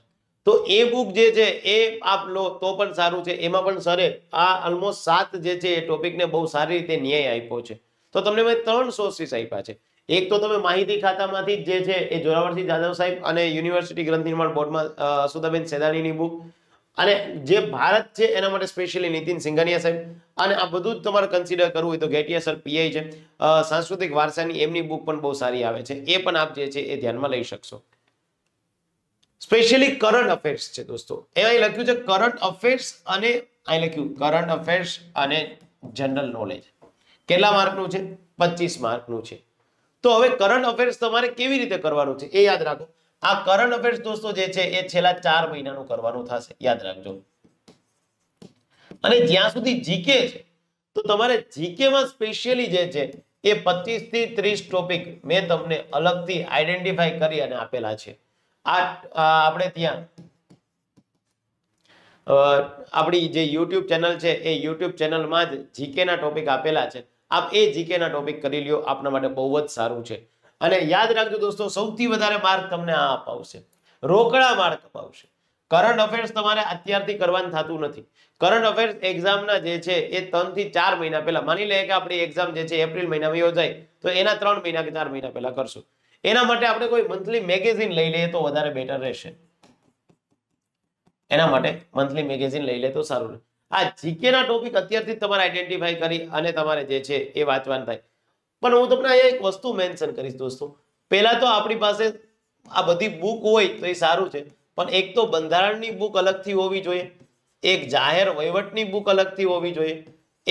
તો એ બુક જે છે એ આપ લો તો પણ સારું છે એમાં પણ સરે આ ઓલમોસ્ટ સાત જે છે એ ટોપિકને બહુ સારી રીતે ન્યાય આપ્યો છે તો તમને મેં ત્રણ સોર્સિસ આપ્યા છે એક તો તમે માહિતી ખાતામાંથી જે છે એ જોરાવરસિંહ જાદવ સાહેબ અને યુનિવર્સિટી ગ્રંથ નિર્માણ બોર્ડમાં સુદાબેન સેદાણીની બુક અને જે ભારત છે એના માટે સ્પેશિયલી નીતિન સિંઘાનિયા સાહેબ અને આ બધું જ તમારે કન્સિડર કરવું હોય તો ગેટિયા સર પીઆઈ છે સાંસ્કૃતિક વારસાની એમની બુક પણ બહુ સારી આવે છે એ પણ આપ જે છે એ ધ્યાનમાં લઈ શકશો સ્પેશિયલી કરંટ અફેર્સ છે દોસ્તો એ અહીં લખ્યું છે કરંટ અફેર્સ અને અહીં લખ્યું કરંટ અફેર્સ અને જનરલ નોલેજ કેટલા માર્કનું છે પચીસ માર્કનું છે તો હવે કરંટ અફેર્સ તમારે કેવી રીતે કરવાનું છે એ યાદ રાખો આ કરંટ અફેર્સ દોસ્તો જે છે એ છેલ્લા ચાર મહિનાનું કરવાનું થશે યાદ રાખજો અને જ્યાં સુધી જીકે છે તો તમારે જીકેમાં સ્પેશિયલી જે છે એ પચીસ થી ત્રીસ ટોપિક મેં તમને અલગથી આઈડેન્ટિફાઈ કરી અને આપેલા છે આ આપણે ત્યાં આપણી જે યુટ્યુબ ચેનલ છે એ યુટ્યુબ ચેનલમાં જ જીકેના ટોપિક આપેલા છે આપ એ જીકેના ટોપિક કરી લ્યો આપના માટે બહુ જ સારું છે અને યાદ રાખજો દોસ્તો સૌથી વધારે માર્ક તમને આ અપાવશે રોકડા માર્ક અપાવશે કરંટ અફેર્સ તમારે અત્યારથી કરવાનું થતું નથી કરંટ અફેર્સ એક્ઝામના જે છે એ ત્રણથી ચાર મહિના પહેલા માની લઈએ કે આપણી એક્ઝામ જે છે એપ્રિલ મહિનામાં યોજાય તો એના ત્રણ મહિના કે ચાર મહિના પહેલા કરશું એના માટે આપણે કોઈ મંથલી મેગેઝિન લઈ લઈએ તો વધારે બેટર રહેશે એના માટે મંથલી મેગેઝિન લઈ લે તો સારું રહે આ જીકેના ટોપિક અત્યારથી તમારે આઈડેન્ટિફાઈ કરી અને તમારે જે છે એ વાંચવાનું થાય પણ હું તમને અહીંયા એક વસ્તુ મેન્શન કરીશ દોસ્તો પહેલાં તો આપણી પાસે આ બધી બુક હોય તો એ સારું છે પણ એક તો બંધારણની બુક અલગથી હોવી જોઈએ એક જાહેર વહીવટની બુક અલગથી હોવી જોઈએ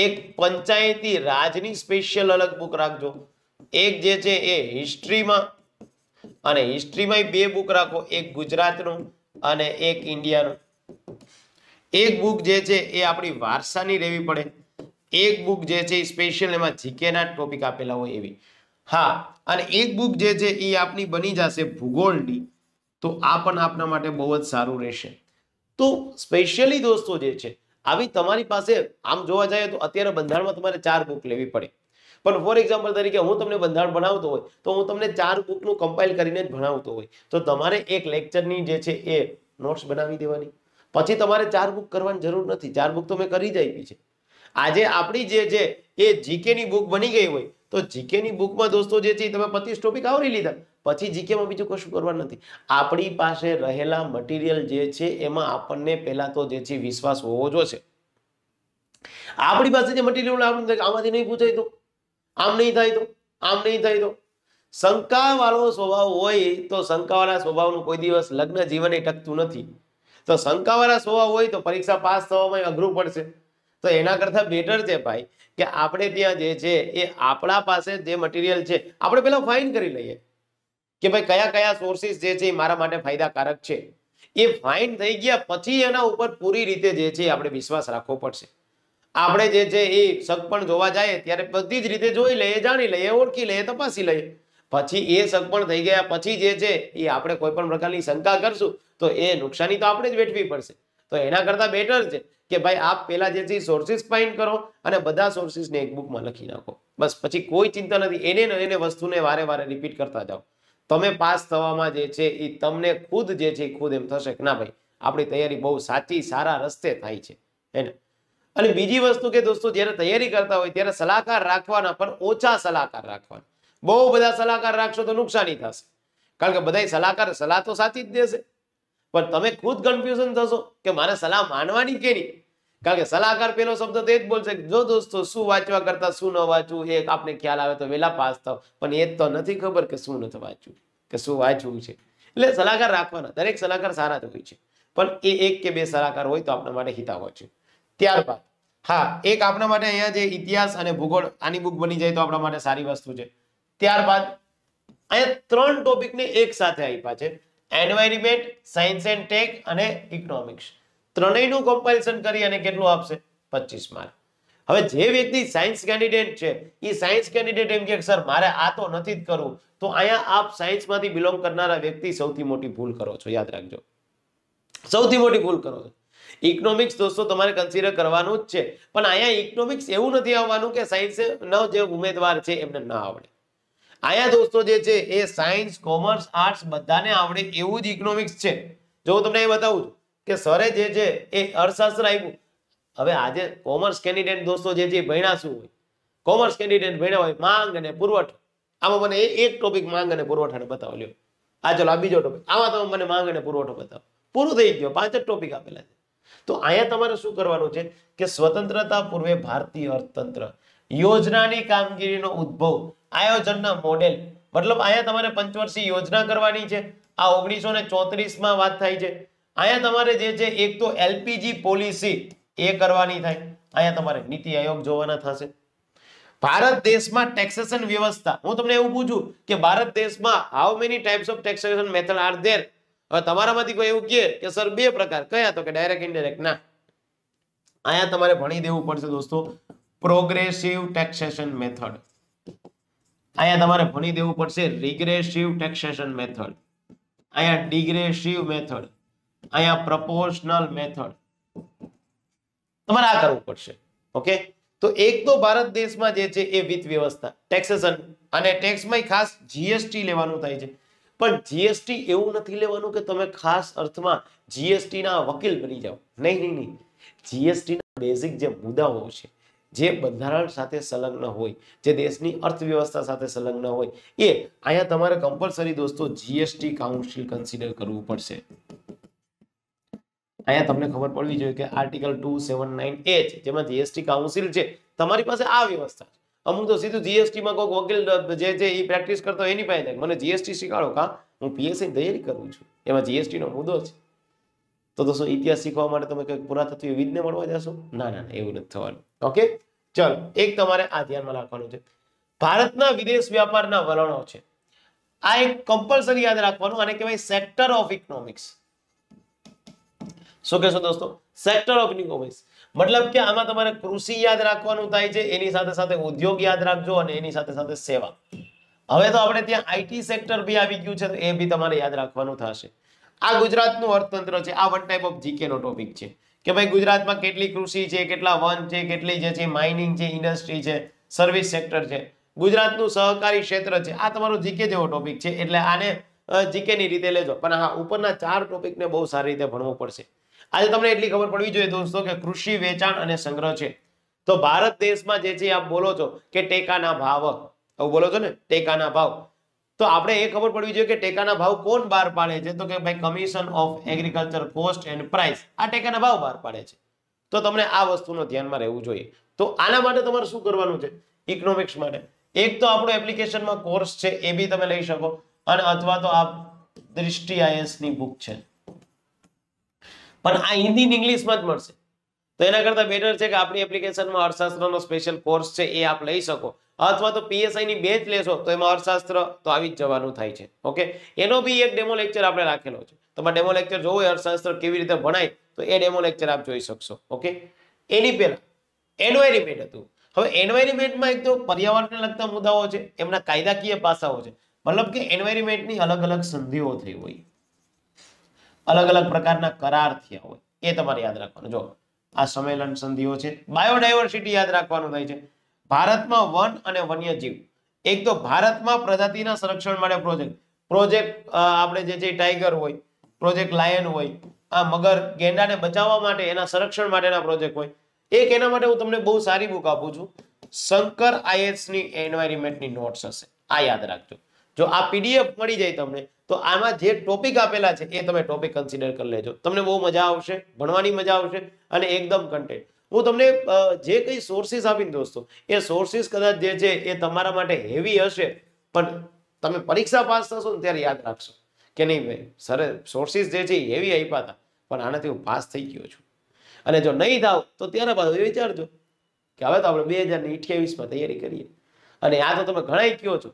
એક પંચાયતી રાજની સ્પેશિયલ અલગ બુક રાખજો એક જે છે એ હિસ્ટ્રીમાં અને હિસ્ટ્રીમાં બે બુક રાખો એક ગુજરાતનું અને એક ઇન્ડિયાનું એક બુક જે છે એ આપણી વારસાની રહેવી પડે એક બુક જે છે એ સ્પેશિયલ એમાં જીકેના ટોપિક આપેલા હોય એવી હા અને એક બુક જે છે એ આપની બની જશે ભૂગોળની તો આ પણ આપના માટે બહુ જ સારું રહેશે તો સ્પેશિયલી દોસ્તો જે છે આવી તમારી પાસે આમ જોવા જઈએ તો અત્યારે બંધારણમાં તમારે ચાર બુક લેવી પડે પણ ફોર એક્ઝામ્પલ તરીકે હું તમને બંધારણ ભણાવતો હોય તો હું તમને ચાર બુકનું કમ્પાઇલ કરીને જ ભણાવતો હોય તો તમારે એક લેક્ચરની જે છે એ નોટ્સ બનાવી દેવાની પછી તમારે ચાર બુક કરવાની જરૂર નથી ચાર બુક તો મેં કરી જ આપી છે આજે આપણી જે છે એ જીકે ની બુક બની ગઈ હોય તો જીકેની બુકમાં દોસ્તો જે છે તમે પચીસ ટોપિક આવરી લીધા પછી જીકેમાં બીજું કશું કરવાનું નથી આપણી પાસે રહેલા મટીરિયલ જે છે એમાં આપણને પહેલાં તો જે છે વિશ્વાસ હોવો જોશે આપણી પાસે જે મટીરિયલ આપણે આમાંથી નહીં પૂછાય તો આમ નહીં થાય તો આમ નહીં થાય તો શંકાવાળો સ્વભાવ હોય તો શંકાવાળા સ્વભાવનું કોઈ દિવસ લગ્ન જીવન ટકતું નથી તો શંકાવાળા સ્વભાવ હોય તો પરીક્ષા પાસ થવામાં અઘરું પડશે તો એના કરતાં બેટર છે ભાઈ કે આપણે ત્યાં જે છે એ આપણા પાસે જે મટીરિયલ છે આપણે પહેલાં ફાઇન કરી લઈએ કે ભાઈ કયા કયા સોર્સિસ જે છે એ મારા માટે ફાયદાકારક છે એ ફાઇન થઈ ગયા પછી એના ઉપર પૂરી રીતે જે છે આપણે વિશ્વાસ રાખવો પડશે આપણે જે છે એ પણ જોવા જઈએ ત્યારે બધી જ રીતે જોઈ લઈએ જાણી લઈએ ઓળખી લઈએ તપાસી લઈએ પછી એ પણ થઈ ગયા પછી જે છે એ આપણે કોઈ પણ પ્રકારની શંકા કરશું તો એ નુકસાની તો આપણે જ વેઠવી પડશે તો એના કરતાં બેટર છે કે ભાઈ આપ પેલા જે છે સોર્સિસ ફાઇન્ડ કરો અને બધા ને એક બુકમાં લખી નાખો બસ પછી કોઈ ચિંતા નથી એને એને વસ્તુને વારે વારે રિપીટ કરતા જાઓ તમે પાસ થવામાં જે છે એ તમને ખુદ જે છે ખુદ એમ થશે કે ના ભાઈ આપણી તૈયારી બહુ સાચી સારા રસ્તે થાય છે એને અને બીજી વસ્તુ કે દોસ્તો જ્યારે તૈયારી કરતા હોય ત્યારે સલાહકાર રાખવાના પણ ઓછા સલાહકાર રાખવાના બહુ બધા સલાહકાર રાખશો તો નુકસાની થશે કારણ કે બધા સલાહકાર સલાહ તો સાચી જ દેશે પણ તમે ખુદ કન્ફ્યુઝન થશો કે મારે સલાહ માનવાની કે કારણ કે સલાહકાર પેલો શબ્દ તો એ જ બોલશે જો દોસ્તો શું વાંચવા કરતા શું ન વાંચવું એ આપને ખ્યાલ આવે તો વહેલા પાસ થાવ પણ એ તો નથી ખબર કે શું નથી વાંચવું કે શું વાંચવું છે એટલે સલાહકાર રાખવાના દરેક સલાહકાર સારા જ હોય છે પણ એ એક કે બે સલાહકાર હોય તો આપણા માટે હિતાવ છે ત્યારબાદ હા એક આપણા માટે અહીંયા જે ઇતિહાસ અને ભૂગોળ આની બુક બની જાય તો આપણા માટે સારી વસ્તુ છે ત્યારબાદ અહીંયા ત્રણ ટોપિક ને એક સાથે આપ્યા છે એન્વાયરમેન્ટ સાયન્સ એન્ડ ટેક અને ઇકોનોમિક્સ ત્રણેયનું કમ્પાઇલ્સન કરી અને કેટલું આપશે પચીસ માર્ક હવે જે વ્યક્તિ સાયન્સ કેન્ડિડેટ છે એ સાયન્સ કેન્ડિડેટ એમ કે સર મારે આ તો નથી જ કરવું તો અહીંયા આપ સાયન્સમાંથી બિલોંગ કરનારા વ્યક્તિ સૌથી મોટી ભૂલ કરો છો યાદ રાખજો સૌથી મોટી ભૂલ કરો છો ઇકોનોમિક્સ દોસ્તો તમારે કન્સિડર કરવાનું જ છે પણ અહીંયા ઇકોનોમિક્સ એવું નથી આવવાનું કે સાયન્સ સાયન્સનો જે ઉમેદવાર છે એમને ના આવડે અહીંયા દોસ્તો જે છે એ સાયન્સ કોમર્સ આર્ટ્સ બધાને આવડે એવું જ ઇકોનોમિક્સ છે જો હું તમને એ બતાવું છું કે સરે જે છે એ અર્થશાસ્ત્ર આપ્યું હવે આજે કોમર્સ કેન્ડિડેટ દોસ્તો જે છે એ ભણ્યા શું હોય કોમર્સ કેન્ડિડેટ ભણ્યા હોય માંગ અને પુરવઠા આમાં મને એક ટોપિક માંગ અને પુરવઠાને બતાવો લ્યો આ ચલો આ બીજો ટોપિક આમાં તમે મને માંગ અને પુરવઠો બતાવો પૂરું થઈ ગયો પાંચ જ ટોપિક આપેલા છે તો અહીંયા તમારે શું કરવાનું છે કે સ્વતંત્રતા પૂર્વે ભારતીય અર્થતંત્ર યોજનાની કામગીરીનો ઉદ્ભવ આયોજનના મોડેલ મતલબ અહીંયા તમારે પંચવર્ષીય યોજના કરવાની છે આ ઓગણીસો ને ચોત્રીસમાં વાત થાય છે અહીંયા તમારે જે છે એક તો એલપીજી પોલિસી એ કરવાની થાય અહીંયા તમારે નીતિ આયોગ જોવાના થશે ભારત દેશમાં ટેક્સેશન વ્યવસ્થા હું તમને એવું પૂછું કે ભારત દેશમાં how many types of taxation method are there હવે તમારામાંથી કોઈ એવું કહે કે સર બે પ્રકાર કયા તો કે ડાયરેક્ટ ઇન્ડાયરેક્ટ ના અહીંયા તમારે ભણી દેવું પડશે દોસ્તો પ્રોગ્રેસિવ ટેક્સેશન મેથડ અહીંયા તમારે ભણી દેવું પડશે રિગ્રેસિવ ટેક્સેશન મેથડ અહીંયા ડિગ્રેસિવ મેથડ અહીંયા પ્રપોર્શનલ મેથડ તમારે આ કરવું પડશે ઓકે તો એક તો ભારત દેશમાં જે છે એ વિત વ્યવસ્થા ટેક્સેશન અને ટેક્સમાં ખાસ જીએસટી લેવાનું થાય છે પણ જીએસટી એવું નથી લેવાનું કે તમે ખાસ અર્થમાં જીએસટીના વકીલ બની જાઓ નહીં નહીં નહીં જીએસટીના બેઝિક જે મુદ્દાઓ છે જે બંધારણ સાથે સંલગ્ન હોય જે દેશની અર્થવ્યવસ્થા સાથે સંલગ્ન હોય એ અહીંયા તમારે કમ્પલસરી દોસ્તો જીએસટી કાઉન્સિલ કન્સિડર કરવું પડશે અહીંયા તમને ખબર પડવી જોઈએ કે article two seven nine H જેમાં જીએસટી કાઉન્સિલ છે તમારી પાસે આ વ્યવસ્થા છે અમુક તો સીધું જીએસટીમાં કોઈક વકીલ જે છે એ પ્રેક્ટિસ કરતો એની પાસે મને જીએસટી શીખવાડો કા હું પીએસસીની તૈયારી કરું છું એમાં જીએસટીનો મુદ્દો છે તો દોસ્તો ઇતિહાસ શીખવા માટે તમે કંઈક પુરાતત્વીય વિદને મળવા જશો ના ના એવું નથી થવાનું ઓકે ચલો એક તમારે આ ધ્યાનમાં રાખવાનું છે ભારતના વિદેશ વ્યાપારના વલણો છે આ એક કમ્પલસરી યાદ રાખવાનું અને કહેવાય સેક્ટર ઓફ ઇકોનોમિક્સ શું કહેશો દોસ્તો સેક્ટર ઓફ ઇકોનોમિક્સ મતલબ કે આમાં તમારે કૃષિ યાદ રાખવાનું થાય છે એની સાથે સાથે ઉદ્યોગ યાદ રાખજો અને એની સાથે સાથે સેવા હવે તો આપણે ત્યાં આઈટી સેક્ટર બી આવી ગયું છે તો એ બી તમારે યાદ રાખવાનું થશે આ ગુજરાતનું અર્થતંત્ર છે આ વન ટાઈપ ઓફ જીકેનો ટોપિક છે કે ભાઈ ગુજરાતમાં કેટલી કૃષિ છે કેટલા વન છે કેટલી જે છે માઇનિંગ છે ઇન્ડસ્ટ્રી છે સર્વિસ સેક્ટર છે ગુજરાતનું સહકારી ક્ષેત્ર છે આ તમારો જીકે જેવો ટોપિક છે એટલે આને જીકેની રીતે લેજો પણ હા ઉપરના ચાર ટોપિકને બહુ સારી રીતે ભણવું પડશે આજે તમને એટલી ખબર પડવી જોઈએ દોસ્તો કે કૃષિ વેચાણ અને સંગ્રહ છે તો ભારત દેશમાં જે છે આપ બોલો છો કે ટેકાના ભાવ આવું બોલો છો ને ટેકાના ભાવ તો આપણે એ ખબર પડવી જોઈએ કે ટેકાના ભાવ કોણ બહાર પાડે છે તો કે ભાઈ commission of agriculture cost and price આ ટેકાના ભાવ બહાર પાડે છે તો તમને આ વસ્તુનું ધ્યાનમાં રહેવું જોઈએ તો આના માટે તમારે શું કરવાનું છે ઇકોનોમિક્સ માટે એક તો આપણો એપ્લિકેશનમાં કોર્સ છે એ બી તમે લઈ શકો અને અથવા તો આ દ્રષ્ટિ આઈએસની બુક છે પણ આ હિન્દી ઇંગ્લિશમાં જ મળશે તો એના કરતાં બેટર છે કે આપણી એપ્લિકેશનમાં અર્થશાસ્ત્રનો સ્પેશિયલ કોર્સ છે એ આપ લઈ શકો અથવા તો પીએસઆઈની બેચ લેશો તો એમાં અર્થશાસ્ત્ર તો આવી જ જવાનું થાય છે ઓકે એનો બી એક ડેમો લેક્ચર આપણે રાખેલો છે તમારે ડેમો લેક્ચર જોવું હોય અર્થશાસ્ત્ર કેવી રીતે ભણાય તો એ ડેમો લેક્ચર આપ જોઈ શકશો ઓકે એની પહેલા એન્વાયરમેન્ટ હતું હવે એન્વાયરમેન્ટમાં એક તો પર્યાવરણને લગતા મુદ્દાઓ છે એમના કાયદાકીય પાસાઓ છે મતલબ કે એન્વાયરમેન્ટની અલગ અલગ સંધિઓ થઈ હોય અલગ અલગ પ્રકારના કરાર થયા હોય એ તમારે યાદ રાખવાનું જો આ સંમેલન સંધિઓ છે બાયોડાયવર્સિટી યાદ રાખવાનું થાય છે ભારતમાં વન અને વન્યજીવ એક તો ભારતમાં પ્રજાતિના સંરક્ષણ માટે પ્રોજેક્ટ પ્રોજેક્ટ આપણે જે છે ટાઈગર હોય પ્રોજેક્ટ લાયન હોય આ મગર ગેંડાને બચાવવા માટે એના સંરક્ષણ માટેના પ્રોજેક્ટ હોય એક એના માટે હું તમને બહુ સારી બુક આપું છું શંકર આઈએસની એન્વાયરમેન્ટની નોટ્સ હશે આ યાદ રાખજો જો આ પીડીએફ મળી જાય તમને તો આમાં જે ટોપિક આપેલા છે એ તમે ટોપિક કન્સિડર કરી લેજો તમને બહુ મજા આવશે ભણવાની મજા આવશે અને એકદમ કન્ટેન્ટ હું તમને જે કંઈ સોર્સિસ આપીને દોસ્તો એ સોર્સિસ કદાચ જે છે એ તમારા માટે હેવી હશે પણ તમે પરીક્ષા પાસ થશો ને ત્યારે યાદ રાખશો કે નહીં ભાઈ સર સોર્સિસ જે છે એ હેવી આપ્યા હતા પણ આનાથી હું પાસ થઈ ગયો છું અને જો નહીં થાવ તો ત્યારે બાદ વિચારજો કે હવે તો આપણે બે હજાર ને અઠ્યાવીસમાં તૈયારી કરીએ અને આ તો તમે ઘણા કહો છો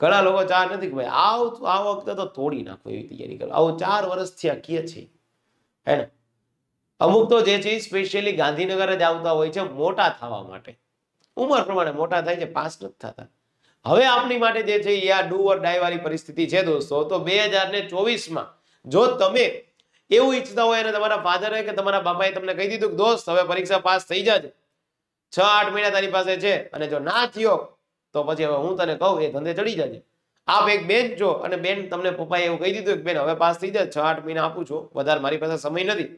ઘણા લોકો ચાર નથી કે ભાઈ આવ આ વખતે તો તોડી નાખો એવી તૈયારી કરો આવું ચાર વર્ષથી આ કહે છે હે ને અમુક તો જે છે સ્પેશિયલી ગાંધીનગર જ આવતા હોય છે મોટા થવા માટે ઉંમર પ્રમાણે મોટા થાય છે પાસ નથી થતા હવે આપણી માટે જે છે એ આ ડાયવાળી પરિસ્થિતિ છે દોસ્તો તો બે હજાર ને ચોવીસમાં જો તમે એવું ઈચ્છતા હોય અને તમારા ફાધરે કે તમારા બાપાએ તમને કહી દીધું કે દોસ્ત હવે પરીક્ષા પાસ થઈ જજે છ આઠ મહિના તારી પાસે છે અને જો ના થયો તો પછી હવે હું તને કહું એ ધંધે ચડી જજે આપ એક બેન જો અને બેન તમને પપ્પાએ એવું કહી દીધું કે બેન હવે પાસ થઈ જાય છ આઠ મહિના આપું છું વધારે મારી પાસે સમય નથી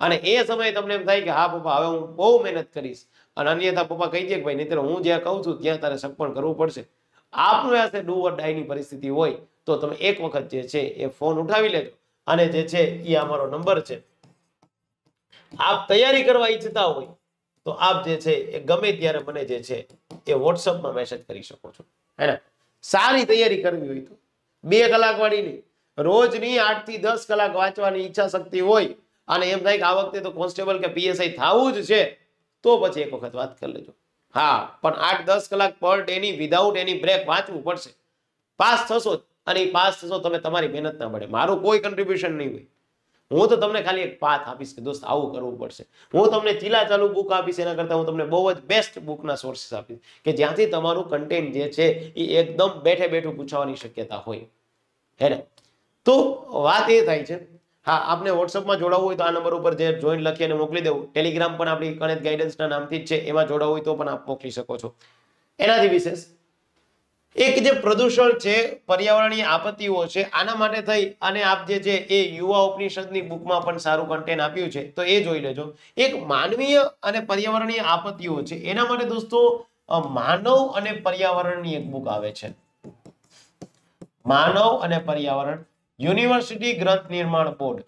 અને એ સમયે તમને એમ થાય કે હા પપ્પા હવે હું બહુ મહેનત કરીશ અને અન્યથા પપ્પા કહી દે કે ભાઈ નહીં હું જ્યાં કહું છું ત્યાં તારે સપણ કરવું પડશે આપનું આશે ડુ ઓર ડાયની પરિસ્થિતિ હોય તો તમે એક વખત જે છે એ ફોન ઉઠાવી લેજો અને જે છે એ અમારો નંબર છે આપ તૈયારી કરવા ઈચ્છતા હોય તો આપ જે છે એ ગમે ત્યારે મને જે છે એ વોટ્સઅપમાં મેસેજ કરી શકો છો હે સારી તૈયારી કરવી હોય તો બે કલાક વાળી રોજની આઠ થી દસ કલાક વાંચવાની ઈચ્છા શક્તિ હોય અને એમ થાય કે આ વખતે તો કોન્સ્ટેબલ કે પીએસઆઈ થવું જ છે તો પછી એક વખત વાત કરી લેજો હા પણ આઠ દસ કલાક પર ડેની વિધાઉટ એની બ્રેક વાંચવું પડશે પાસ થશો અને એ પાસ થશો તમે તમારી મહેનત ના પડે મારું કોઈ કન્ટ્રીબ્યુશન નહીં હોય હું તો તમને ખાલી એક પાથ આપીશ કે દોસ્ત આવું કરવું પડશે હું તમને ચીલા ચાલુ બુક આપીશ એના કરતાં હું તમને બહુ જ બેસ્ટ બુકના સોર્સિસ આપીશ કે જ્યાંથી તમારું કન્ટેન્ટ જે છે એ એકદમ બેઠે બેઠું પૂછાવાની શક્યતા હોય હે ને તો વાત એ થાય છે હા આપને વોટ્સઅપમાં જોડાવું હોય તો આ નંબર ઉપર જે જોઈન લખી અને મોકલી દેવું ટેલિગ્રામ પણ આપણી કણેત ગાઈડન્સના નામથી જ છે એમાં જોડાવું હોય તો પણ આપ મોકલી શકો છો એનાથી વિશેષ એક જે પ્રદૂષણ છે પર્યાવરણીય આપત્તિઓ છે આના માટે થઈ અને આપ જે છે એ યુવા ઉપનિષદની બુકમાં પણ સારું કન્ટેન્ટ આપ્યું છે તો એ જોઈ લેજો એક માનવીય અને પર્યાવરણીય આપત્તિઓ છે એના માટે દોસ્તો માનવ અને પર્યાવરણની એક બુક આવે છે માનવ અને પર્યાવરણ યુનિવર્સિટી ગ્રંથ નિર્માણ બોર્ડ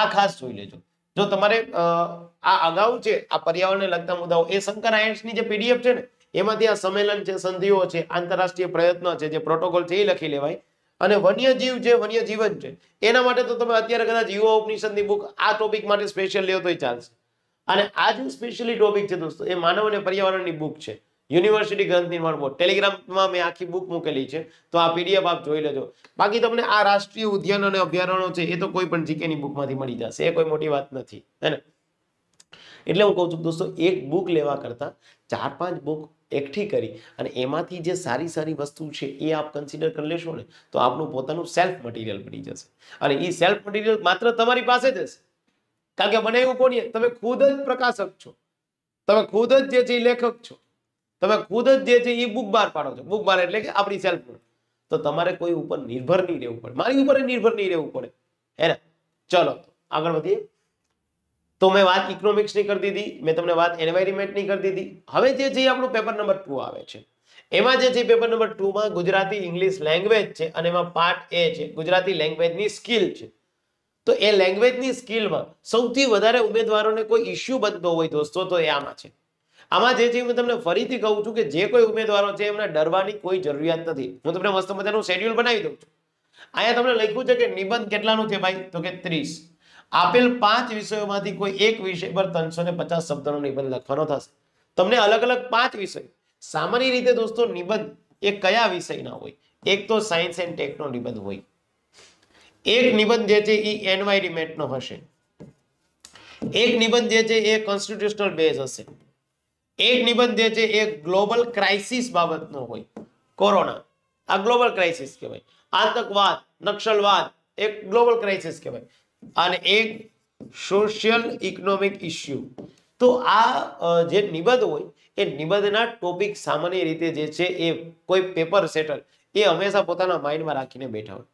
આ ખાસ જોઈ લેજો જો તમારે આ અગાઉ છે આ પર્યાવરણને લગતા મુદ્દાઓ એ શંકર આયન્સની જે પીડીએફ છે ને એમાંથી આ સંમેલન છે સંધિઓ છે આંતરરાષ્ટ્રીય પ્રયત્નો છે જે પ્રોટોકોલ છે એ લખી લેવાય અને વન્યજીવ જે વન્ય જીવન છે એના માટે તો તમે અત્યારે કદાચ યુવા ઉપનિષદની બુક આ ટોપિક માટે સ્પેશિયલ લેવો તોય ચાલશે અને આ જે સ્પેશિયલી ટોપિક છે દોસ્તો એ માનવ અને પર્યાવરણની બુક છે યુનિવર્સિટી ગ્રંથ નિર્માણ બોર્ડ ટેલિગ્રામમાં મેં આખી બુક મૂકેલી છે તો આ પીડીએફ આપ જોઈ લેજો બાકી તમને આ રાષ્ટ્રીય ઉદ્યાન અને અભયારણ્યો છે એ તો કોઈ પણ જીકેની બુકમાંથી મળી જશે એ કોઈ મોટી વાત નથી હે એટલે હું કહું છું દોસ્તો એક બુક લેવા કરતાં ચાર પાંચ બુક એકઠી કરી અને એમાંથી જે સારી સારી વસ્તુ છે એ આપ કન્સિડર કરી લેશો ને તો આપનું પોતાનું સેલ્ફ મટીરિયલ બની જશે અને એ સેલ્ફ મટીરિયલ માત્ર તમારી પાસે જ હશે કારણ કે મને એવું કોની તમે ખુદ જ પ્રકાશક છો તમે ખુદ જ જે છે લેખક છો તમે ખુદ જ જે છે એ બુક બહાર પાડો છો બુક બહાર એટલે કે આપણી સેલ્ફ તો તમારે કોઈ ઉપર નિર્ભર નહીં રહેવું પડે મારી ઉપર નિર્ભર નહીં રહેવું પડે હે ને ચલો આગળ વધીએ તો મેં વાત ઇકોનોમિક્સની કરી દીધી મેં તમને વાત એન્વાયરમેન્ટની કરી દીધી હવે જે છે આપણું પેપર નંબર ટુ આવે છે એમાં જે છે પેપર નંબર ટુમાં ગુજરાતી ઇંગ્લિશ લેંગ્વેજ છે અને એમાં પાર્ટ એ છે ગુજરાતી લેંગ્વેજની સ્કિલ છે તો એ લેંગ્વેજની સ્કિલમાં સૌથી વધારે ઉમેદવારોને કોઈ ઇસ્યુ બનતો હોય દોસ્તો તો એ આમાં છે આમાં જે છે હું તમને ફરીથી કહું છું કે જે કોઈ ઉમેદવારો છે એમને ડરવાની કોઈ જરૂરિયાત નથી હું તમને મસ્ત મજાનું શેડ્યુલ બનાવી દઉં છું અહીંયા તમને લખ્યું છે કે નિબંધ કેટલાનું છે ભાઈ તો કે ત્રીસ આપેલ પાંચ વિષયોમાંથી કોઈ એક વિષય પર ત્રણસો પચાસ શબ્દનો નિબંધ લખવાનો થશે તમને અલગ અલગ પાંચ વિષય સામાન્ય રીતે દોસ્તો નિબંધ એ કયા વિષયના હોય એક તો સાયન્સ એન્ડ ટેકનો નિબંધ હોય એક નિબંધ જે છે એ એન્વાયરમેન્ટનો હશે એક નિબંધ જે છે એ કોન્સ્ટિટ્યુશનલ બેઝ હશે એક નિબંધ જે છે એ ગ્લોબલ ક્રાઇસિસ બાબતનો હોય કોરોના આ ગ્લોબલ ક્રાઇસિસ કહેવાય આતંકવાદ નક્સલવાદ એક ગ્લોબલ ક્રાઇસિસ કહેવાય અને એક સોશિયલ ઇકોનોમિક ઇસ્યુ તો આ જે નિબંધ હોય એ નિબંધના ટોપિક સામાન્ય રીતે જે છે એ કોઈ પેપર સેટર એ હંમેશા પોતાના માઇન્ડમાં રાખીને બેઠા હોય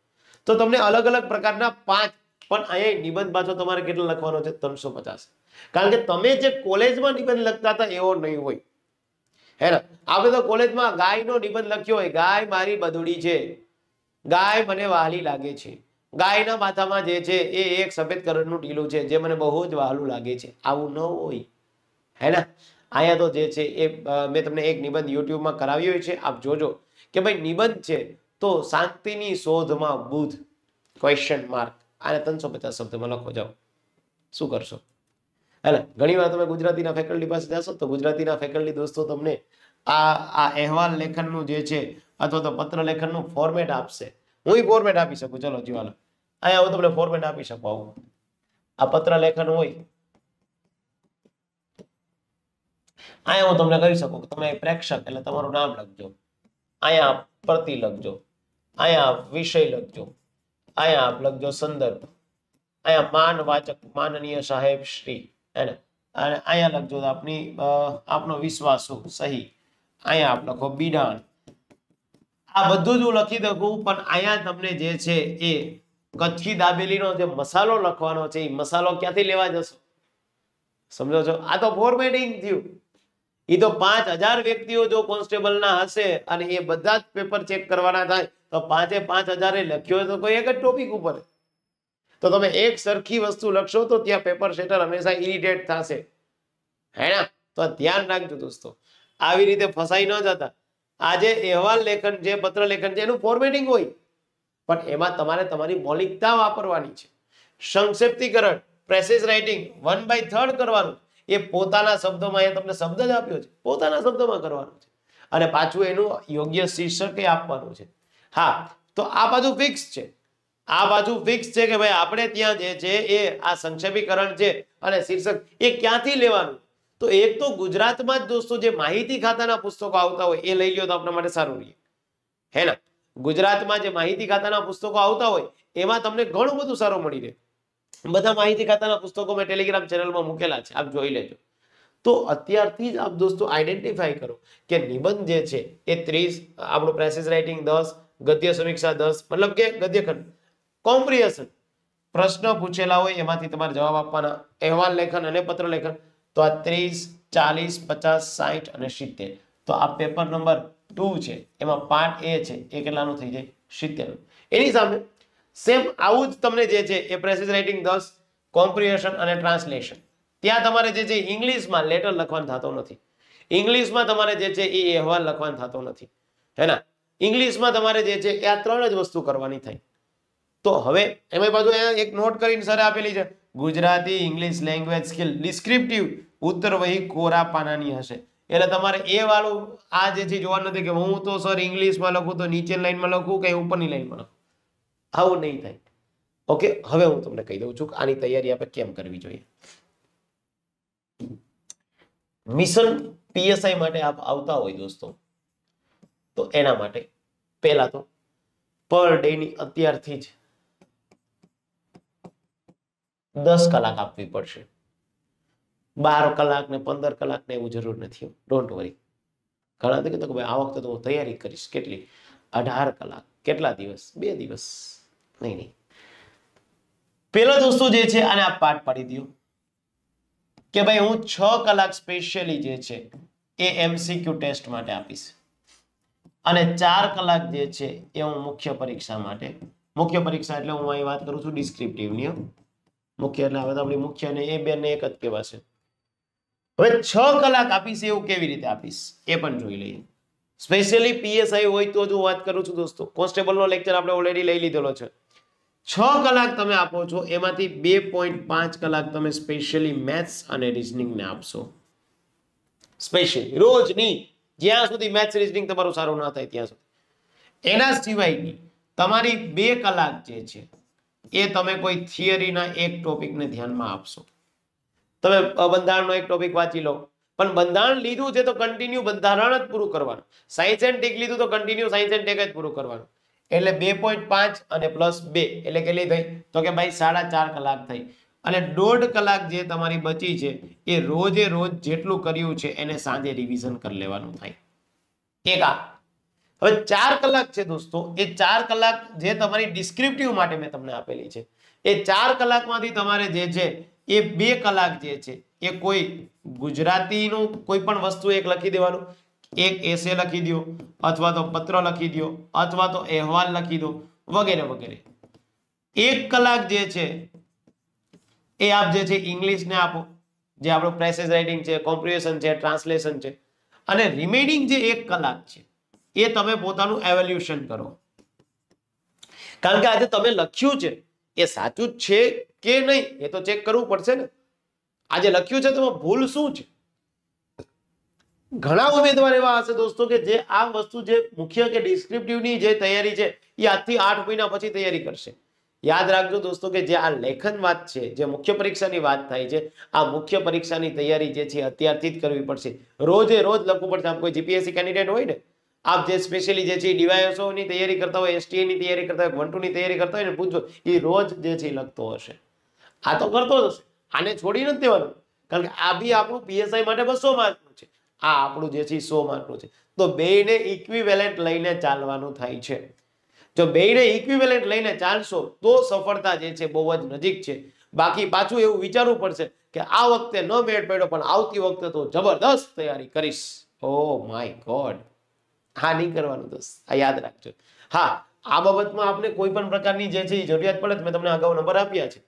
તો તમને અલગ અલગ પ્રકારના પાંચ પણ અહીંયા નિબંધ પાછો તમારે કેટલો લખવાનો છે ત્રણસો કારણ કે તમે જે કોલેજમાં નિબંધ લખતા હતા એવો નહીં હોય હેને આપણે તો કોલેજમાં ગાયનો નિબંધ લખ્યો હોય ગાય મારી બધુડી છે ગાય મને વહાલી લાગે છે ગાયના માથામાં જે છે એ એક સફેદ કલરનું ટીલું છે જે મને બહુ જ વહાલું લાગે છે આવું ન હોય હેને અહીંયા તો જે છે એ મેં તમને એક નિબંધ યુટ્યુબમાં કરાવ્યો છે આપ જોજો કે ભાઈ નિબંધ છે તો શાંતિની શોધમાં બુધ ક્વેશ્ચન માર્ક આને ત્રણસો પચાસ શબ્દમાં લખો જાઓ શું કરશો ઘણી વાર તમે ગુજરાતીના ફેકલ્ટી પાસે જશો તો ગુજરાતીના ફેકલ્ટી દોસ્તો તમને આ આ અહેવાલ લેખનનું જે છે અથવા તો પત્ર લેખનનું ફોર્મેટ આપશે હું ફોર્મેટ આપી શકું ચલો જીવાલો અહીંયા હું તમને ફોર્મેટ આપી શકું આવું આ પત્ર લેખન હોય અહીંયા હું તમને કરી શકું તમે પ્રેક્ષક એટલે તમારું નામ લખજો અહીંયા પ્રતિ લખજો અહીંયા વિષય લખજો અહીંયા આપ લખજો સંદર્ભ અહીંયા માન વાચક માનનીય સાહેબ શ્રી અને અહીંયા લખજો આપની આપનો વિશ્વાસ સહી અહીંયા આપ લખો બિડાણ આ બધું જ હું લખી દઉં પણ અહીંયા તમને જે છે એ કચ્છી દાબેલીનો જે મસાલો લખવાનો છે એ મસાલો ક્યાંથી લેવા જશો સમજો છો આ તો ફોર્મેટિંગ થયું એ તો પાંચ હજાર વ્યક્તિઓ જો કોન્સ્ટેબલના હશે અને એ બધા જ પેપર ચેક કરવાના થાય તો પાંચે પાંચ હજારે લખ્યો હોય તો કોઈ એક જ ટોપિક ઉપર તો તમે એક સરખી વસ્તુ લખશો તો ત્યાં પેપર શેટર હંમેશા ઇરિટેટ થશે હે તો ધ્યાન રાખજો દોસ્તો આવી રીતે ફસાઈ ન જતા આજે અહેવાલ લેખન જે પત્ર લેખન છે એનું ફોર્મેટિંગ હોય પણ એમાં તમારે તમારી મૌલિકતા વાપરવાની છે સંક્ષેપ્તિકરણ precis writing one by third કરવાનું એ પોતાના શબ્દોમાં એ તમને શબ્દ જ આપ્યો છે પોતાના શબ્દોમાં કરવાનું છે અને પાછું એનું યોગ્ય શીર્ષકે આપવાનું છે હા તો આ બાજુ ફિક્સ છે આ બાજુ ફિક્સ છે કે ભાઈ આપણે ત્યાં જે છે એ આ સંક્ષેપીકરણ છે અને શીર્ષક એ ક્યાંથી લેવાનું તો એક તો ગુજરાતમાં જ દોસ્તો જે માહિતી ખાતાના પુસ્તકો આવતા હોય એ લઈ લો તો આપણા માટે સારું રહે હે ને ગુજરાતમાં જે માહિતી ખાતાના પુસ્તકો આવતા હોય એમાં તમને ઘણું બધું સારું મળી રહે બધા માહિતી ખાતાના પુસ્તકો મેં ટેલિગ્રામ ચેનલમાં મૂકેલા છે આપ જોઈ લેજો તો અત્યારથી જ આપ દોસ્તો આઈડેન્ટિફાય કરો કે નિબંધ જે છે એ ત્રીસ આપણું પ્રેસિસ રાઇટિંગ દસ ગદ્ય સમીક્ષા દસ મતલબ કે ગદ્યખંડ કોમ્પ્રિહેશન પ્રશ્ન પૂછેલા હોય એમાંથી તમારે જવાબ આપવાના અહેવાલ લેખન અને પત્ર લેખન તો આ ત્રીસ ચાલીસ પચાસ સાહીઠ અને સિત્તેર તો આ પેપર નંબર ટુ છે એમાં પાર્ટ એ છે એ કેટલાનું થઈ જાય સિત્તેર એની સામે સેમ આવું જ તમને જે છે એ પ્રેસિસ રાઇટિંગ દસ કોમ્પ્રિહેશન અને ટ્રાન્સલેશન ત્યાં તમારે જે છે ઇંગ્લિશમાં લેટર લખવાનું થતો નથી ઇંગ્લિશમાં તમારે જે છે એ અહેવાલ લખવાનું થતો નથી હે ના ઇંગ્લિશમાં તમારે જે છે એ આ ત્રણ જ વસ્તુ કરવાની થાય તો હવે એમાં પાછું અહીંયા એક નોટ કરીને સર આપેલી છે Gujarati English language skill descriptive વહી કોરા પાનાની હશે એટલે તમારે એ વાળું આ જે છે જોવાનું નથી કે હું તો સર ઇંગ્લિશમાં લખું તો નીચે લાઈનમાં લખું કે ઉપરની લાઈનમાં લખું આવું નહીં થાય ઓકે હવે હું તમને કહી દઉં છું કે આની તૈયારી આપણે કેમ કરવી જોઈએ મિશન પીએસઆઈ માટે આપ આવતા હોય દોસ્તો તો એના માટે પહેલા તો પર ડેની અત્યારથી જ દસ કલાક આપવી પડશે બાર કલાક ને પંદર કલાક ને એવું જરૂર નથી ડોન્ટ વરી ઘણા તો કીધું કે ભાઈ આ વખતે તો હું તૈયારી કરીશ કેટલી અઢાર કલાક કેટલા દિવસ બે દિવસ નહીં નહીં પેલો દોસ્તો જે છે આને આ પાઠ પાડી દો કે ભાઈ હું છ કલાક સ્પેશિયલી જે છે એ એમસીક્યુ ટેસ્ટ માટે આપીશ અને ચાર કલાક જે છે એ હું મુખ્ય પરીક્ષા માટે મુખ્ય પરીક્ષા એટલે હું અહીં વાત કરું છું ડિસ્ક્રિપ્ટિવની મુખ્ય એટલે હવે તો આપણી મુખ્ય ને એ બે ને એક જ કહેવાશે હવે છ કલાક આપીશ એવું કેવી રીતે આપીશ એ પણ જોઈ લઈએ સ્પેશિયલી પીએસઆઈ હોય તો જ હું વાત કરું છું દોસ્તો કોન્સ્ટેબલનો લેક્ચર આપણે ઓલરેડી લઈ લીધેલો છે છ કલાક તમે આપો છો એમાંથી બે પોઈન્ટ પાંચ કલાક તમે સ્પેશિયલી મેથ્સ અને રિઝનિંગને આપશો સ્પેશિયલી રોજની જ્યાં સુધી મેથ્સ રીઝનિંગ તમારું સારું ના થાય ત્યાં સુધી એના સિવાયની તમારી બે કલાક જે છે એ તમે કોઈ થિયરીના એક ટોપિકને ધ્યાનમાં આપશો તમે બંધારણનો એક ટોપિક વાંચી લો પણ બંધારણ લીધું છે તો કન્ટિન્યુ બંધારણ જ પૂરું કરવાનું સાયન્સ એન્ડ ટેક લીધું તો કન્ટિન્યુ સાયન્સ એન્ડ ટેક જ પૂરું કરવાનું એટલે બે પોઈન્ટ પાંચ અને પ્લસ બે એટલે કેટલી થઈ તો કે ભાઈ સાડા ચાર કલાક થઈ અને દોઢ કલાક જે તમારી બચી છે એ રોજે રોજ જેટલું કર્યું છે એને સાંજે રિવિઝન કરી લેવાનું થાય એકા હવે ચાર કલાક છે દોસ્તો એ ચાર કલાક જે તમારી ડિસ્ક્રિપ્ટિવ માટે મેં તમને આપેલી છે એ ચાર કલાકમાંથી તમારે જે છે એ બે કલાક જે છે એ કોઈ ગુજરાતીનું કોઈ પણ વસ્તુ એક લખી દેવાનું એક એસે લખી દો અથવા તો પત્ર લખી દો અથવા તો અહેવાલ લખી દો વગેરે વગેરે એક કલાક જે છે એ આપ જે છે ઇંગ્લિશને આપો જે આપણો પ્રેસેસ રાઇટિંગ છે કોમ્પ્રિહેશન છે ટ્રાન્સલેશન છે અને રિમેનિંગ જે એક કલાક છે એ તમે પોતાનું એવોલ્યુશન કરો કારણ કે આજે તમે લખ્યું છે એ સાચું જ છે કે નહીં એ તો ચેક કરવું પડશે ને આજે લખ્યું છે તેમાં ભૂલ શું છે ઘણા ઉમેદવાર એવા હશે દોસ્તો કે જે આ વસ્તુ જે મુખ્ય કે ડિસ્ક્રિપ્ટિવની જે તૈયારી છે એ આજથી આઠ મહિના પછી તૈયારી કરશે યાદ રાખજો દોસ્તો કે જે આ લેખન વાત છે જે મુખ્ય પરીક્ષાની વાત થાય છે આ મુખ્ય પરીક્ષાની તૈયારી જે છે અત્યારથી જ કરવી પડશે રોજે રોજ લખવું પડશે આપ કોઈ જીપીએસસી કેન્ડિડેટ હોય ને આપ જે સ્પેશિયલી જે છે ડીવાયએસઓની તૈયારી કરતા હોય એસટીએની તૈયારી કરતા હોય વન ટુની તૈયારી કરતા હોય ને પૂછો એ રોજ જે છે લખતો હશે આ તો કરતો જ હશે આને છોડી નથી દેવાનું કારણ કે આ બી આપણું પીએસઆઈ માટે બસો માર્કનું છે આ આપણું જે છે સો માર્કનું છે તો બેને ઇક્વિવેલેન્ટ લઈને ચાલવાનું થાય છે જો બેને ઇક્વિવેલન્ટ લઈને ચાલશો તો સફળતા જે છે બહુ જ નજીક છે બાકી પાછું એવું વિચારવું પડશે કે આ વખતે ન મેળ પડ્યો પણ આવતી વખતે તો જબરદસ્ત તૈયારી કરીશ ઓ માય ગોડ હા નહીં કરવાનું દોસ્ત આ યાદ રાખજો હા આ બાબતમાં આપણે કોઈ પણ પ્રકારની જે છે એ જરૂરિયાત પડે મેં તમને અગાઉ નંબર આપ્યા છે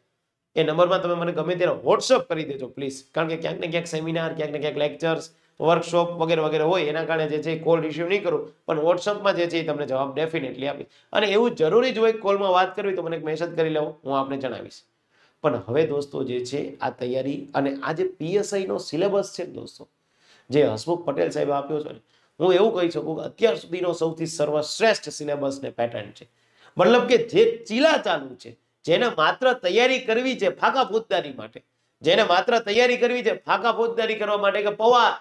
એ નંબરમાં તમે મને ગમે ત્યારે વોટ્સઅપ કરી દેજો પ્લીઝ કારણ કે ક્યાંક ને ક્યાંક સેમિનાર ક્યાંક ને ક્યાંક લેક્ચર્સ વર્કશોપ વગેરે વગેરે હોય એના કારણે જે છે એ કોલ રિસીવ નહીં કરું પણ વોટ્સઅપમાં જે છે એ તમને જવાબ ડેફિનેટલી આપીશ અને એવું જરૂરી જ હોય કોલમાં વાત કરવી તો મને મેસેજ કરી લેવો હું આપને જણાવીશ પણ હવે દોસ્તો જે છે આ તૈયારી અને આ જે પીએસઆઈનો સિલેબસ છે દોસ્તો જે હસમુખ પટેલ સાહેબ આપ્યો છે હું એવું કહી શકું કે અત્યાર સુધીનો સૌથી સર્વશ્રેષ્ઠ સિલેબસ ને પેટર્ન છે મતલબ કે જે ચીલા ચાલુ છે જેને માત્ર તૈયારી કરવી છે ફાકા ફોજદારી માટે જેને માત્ર તૈયારી કરવી છે ફાકા ફોજદારી કરવા માટે કે પવા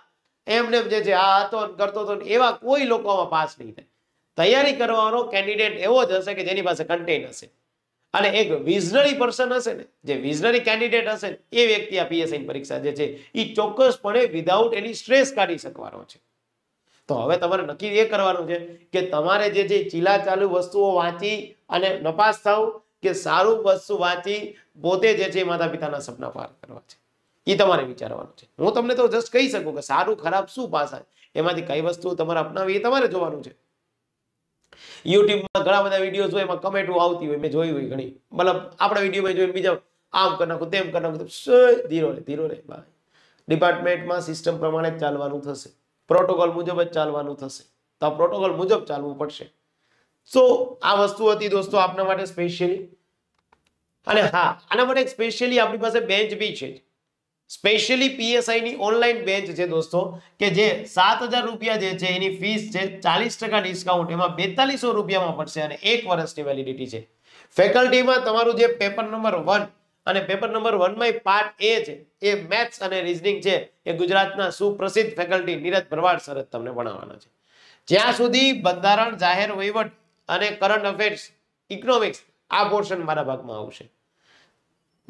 એમને જે આ હતો કરતો હતો એવા કોઈ લોકોમાં પાસ નહીં થાય તૈયારી કરવાનો કેન્ડિડેટ એવો જ હશે કે જેની પાસે કન્ટેન હશે અને એક વિઝનરી પર્સન હશે ને જે વિઝનરી કેન્ડિડેટ હશે એ વ્યક્તિ આ પીએસઆઈની પરીક્ષા જે છે એ ચોક્કસપણે વિધાઉટ એની સ્ટ્રેસ કાઢી શકવાનો છે તો હવે તમારે નક્કી એ કરવાનું છે કે તમારે જે જે ચીલા ચાલુ વસ્તુઓ વાંચી અને નપાસ થવું કે સારું વસ્તુ વાંચી પોતે જે છે માતા પિતાના સપના પાર કરવા છે એ તમારે વિચારવાનું છે હું તમને તો જસ્ટ કહી શકું કે સારું ખરાબ શું પાસા એમાંથી કઈ વસ્તુ તમારે અપનાવી એ તમારે જોવાનું છે યુટ્યુબમાં ઘણા બધા વિડીયો હોય એમાં કમેન્ટો આવતી હોય મેં જોઈ હોય ઘણી મતલબ આપણા વિડીયોમાં જોઈને બીજા આમ કરી નાખું તેમ કરી નાખું ધીરો રે ધીરો રે ભાઈ ડિપાર્ટમેન્ટમાં સિસ્ટમ પ્રમાણે જ ચાલવાનું થશે પ્રોટોકોલ મુજબ જ ચાલવાનું થશે તો પ્રોટોકોલ મુજબ ચાલવું પડશે સો આ વસ્તુ હતી દોસ્તો આપના માટે સ્પેશિયલી અને હા આના માટે સ્પેશિયલી આપણી પાસે બેન્ચ બી છે સ્પેશિયલી પીએસઆઈની ઓનલાઈન બેન્ચ છે દોસ્તો કે જે સાત રૂપિયા જે છે એની ફીસ છે ચાલીસ ડિસ્કાઉન્ટ એમાં બેતાલીસો રૂપિયામાં પડશે અને એક વર્ષની વેલિડિટી છે ફેકલ્ટીમાં તમારું જે પેપર નંબર વન અને પેપર નંબર વનમાં પાર્ટ એ છે એ મેથ્સ અને રિઝનિંગ છે એ ગુજરાતના સુપ્રસિદ્ધ ફેકલ્ટી નીરજ ભરવાડ સરત તમને ભણાવવાના છે જ્યાં સુધી બંધારણ જાહેર વહીવટ અને કરંટ અફેર્સ ઇકોનોમિક્સ આ પોર્શન મારા ભાગમાં આવશે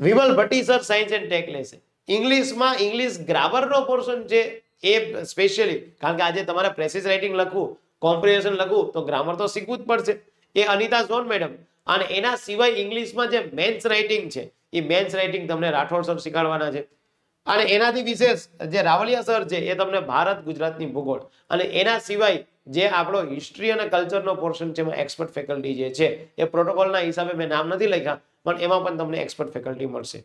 Vimal Bhatti sir science and tech લેશે ઇંગ્લિશમાં ઇંગ્લિશ ગ્રામરનો પોર્શન છે એ સ્પેશિયલી કારણ કે આજે તમારે પ્રેસિસ રાઇટિંગ લખવું કોમ્પ્રિહેન્શન લખવું તો ગ્રામર તો શીખવું જ પડશે એ અનિતા ઝોન મેડમ અને એના સિવાય ઇંગ્લિશમાં જે મેન્સ રાઇટિંગ છે એ મેન્સ રાઇટિંગ તમને રાઠોડ સર શીખવાડવાના છે અને એનાથી વિશેષ જે રાવલિયા સર છે એ તમને ભારત ગુજરાતની ભૂગોળ અને એના સિવાય જે આપણો હિસ્ટ્રી અને કલ્ચરનો પોર્શન છે એમાં એક્સપર્ટ ફેકલ્ટી જે છે એ પ્રોટોકોલના હિસાબે મેં નામ નથી લખ્યા પણ એમાં પણ તમને એક્સપર્ટ ફેકલ્ટી મળશે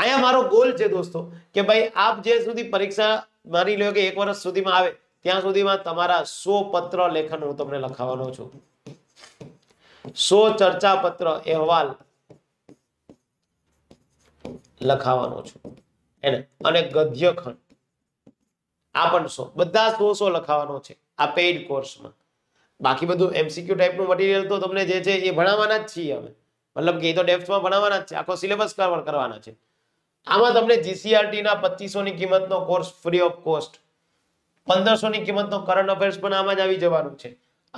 અહીંયા મારો ગોલ છે દોસ્તો કે ભાઈ આપ જે સુધી પરીક્ષા માની લો કે એક વર્ષ સુધીમાં આવે ત્યાં સુધીમાં તમારા સો પત્ર લેખન હું તમને લખાવવાનો છું સો ચર્ચા પત્ર અહેવાલ લખાવવાનો છું એને અને ગદ્ય ખંડ આ પણ સો બધા સો સો લખાવાનો છે આ પેઇડ કોર્સમાં બાકી બધું એમસીક્યુ ટાઈપનું મટીરિયલ તો તમને જે છે એ ભણાવવાના જ છીએ અમે મતલબ કે એ તો ડેપ્થમાં ભણાવવાના જ છે આખો સિલેબસ કવર કરવાના છે આમાં તમને જીસીઆરટીના પચીસોની કિંમતનો કોર્સ ફ્રી ઓફ કોસ્ટ પંદરસોની કિંમતનો કરંટ અફેર્સ પણ આમાં જ આવી જવાનું છે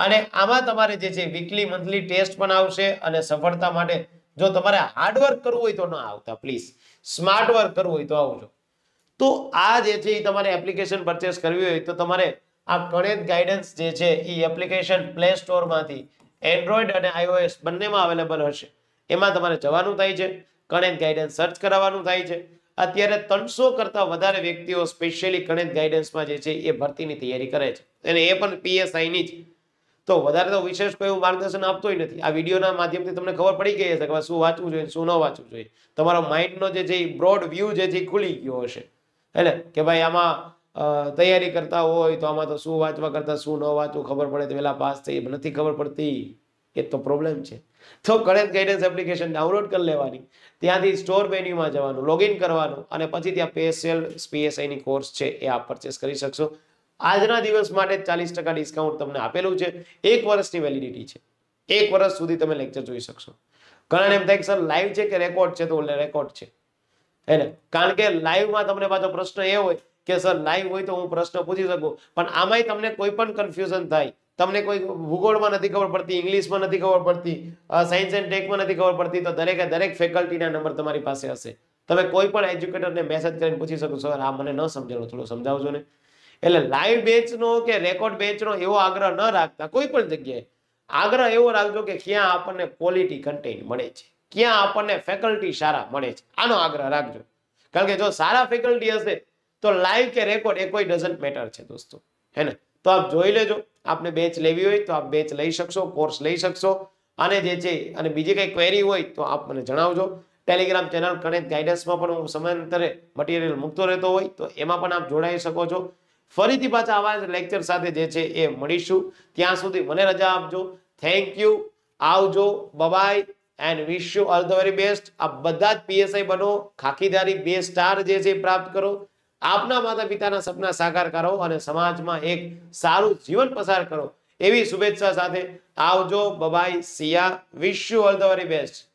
અને આમાં તમારે જે છે વીકલી મંથલી ટેસ્ટ પણ આવશે અને સફળતા માટે જો તમારે હાર્ડવર્ક કરવું હોય તો ન આવતા પ્લીઝ સ્માર્ટ વર્ક કરવું હોય તો આવજો તો આ જે છે એ તમારે એપ્લિકેશન પરચેસ કરવી હોય તો તમારે આ ગણિત ગાઈડન્સ જે છે એ એપ્લિકેશન પ્લે સ્ટોરમાંથી એન્ડ્રોઈડ અને આઈઓએસ બંનેમાં અવેલેબલ હશે એમાં તમારે જવાનું થાય છે કણેન ગાઈડન્સ સર્ચ કરાવવાનું થાય છે અત્યારે ત્રણસો કરતાં વધારે વ્યક્તિઓ સ્પેશિયલી કણેન ગાઈડન્સમાં જે છે એ ભરતીની તૈયારી કરે છે અને એ પણ પીએસઆઈની જ તો વધારે તો વિશેષ કોઈ માર્ગદર્શન આપતોય નથી આ વિડીયોના માધ્યમથી તમને ખબર પડી ગઈ હશે કે શું વાંચવું જોઈએ શું ન વાંચવું જોઈએ તમારો માઇન્ડનો જે છે એ બ્રોડ વ્યૂ જે છે ખુલી ગયો હશે એટલે કે ભાઈ આમાં તૈયારી કરતા હોય તો આમાં તો શું વાંચવા કરતાં શું ન વાંચવું ખબર પડે તો પહેલાં પાસ થઈ નથી ખબર પડતી એ તો પ્રોબ્લેમ છે તો કરેક્ટ ગાઈડન્સ એપ્લિકેશન ડાઉનલોડ કરી લેવાની ત્યાંથી સ્ટોર મેન્યુમાં જવાનું લોગિન કરવાનું અને પછી ત્યાં પીએસએલ પીએસઆઈની કોર્સ છે એ આપ પરચેસ કરી શકશો આજના દિવસ માટે ચાલીસ ટકા ડિસ્કાઉન્ટ તમને આપેલું છે એક વર્ષની વેલિડિટી છે એક વર્ષ સુધી તમે લેક્ચર જોઈ શકશો કારણ એમ થાય કે સર લાઈવ છે કે રેકોર્ડ છે તો રેકોર્ડ છે હે ને કારણ કે લાઈવમાં તમને પાછો પ્રશ્ન એ હોય કે સર લાઈવ હોય તો હું પ્રશ્ન પૂછી શકું પણ આમાંય તમને કોઈ પણ કન્ફ્યુઝન થાય તમને કોઈ ભૂગોળમાં નથી ખબર પડતી ઇંગ્લિશમાં નથી ખબર પડતી સાયન્સ એન્ડ ટેકમાં નથી ખબર પડતી તો દરેકે દરેક ફેકલ્ટીના નંબર તમારી પાસે હશે તમે કોઈ પણ એજ્યુકેટરને મેસેજ કરીને પૂછી શકો સર આ મને ન સમજાણું થોડું સમજાવજો ને એટલે લાઈવ બેચનો કે રેકોર્ડ બેચનો એવો આગ્રહ ન રાખતા કોઈ પણ જગ્યાએ આગ્રહ એવો રાખજો કે ક્યાં આપણને ક્વોલિટી કન્ટેન મળે છે ક્યાં આપણને ફેકલ્ટી સારા મળે છે આનો આગ્રહ રાખજો કારણ કે જો સારા ફેકલ્ટી હશે તો લાઈવ કે રેકોર્ડ એ કોઈ ડઝન્ટ મેટર છે દોસ્તો હે ને તો આપ જોઈ લેજો આપને બેચ લેવી હોય તો આપ બેચ લઈ શકશો કોર્સ લઈ શકશો અને જે છે અને બીજી કંઈ ક્વેરી હોય તો આપ મને જણાવજો ટેલિગ્રામ ચેનલ કનેક્ટ ગાઈડન્સમાં પણ હું સમયાંતરે મટીરિયલ મૂકતો રહેતો હોય તો એમાં પણ આપ જોડાઈ શકો છો ફરીથી પાછા આવા લેક્ચર સાથે જે છે એ મળીશું ત્યાં સુધી મને રજા આપજો થેન્ક યુ આવજો bye bye and wish you all the very best આ બધા જ પીએસઆઈ બનો ખાકીદારી બે સ્ટાર જે છે પ્રાપ્ત કરો આપના માતા પિતાના સપના સાકાર કરો અને સમાજમાં એક સારું જીવન પસાર કરો એવી શુભેચ્છા સાથે આવજો bye bye see ya wish you all the very best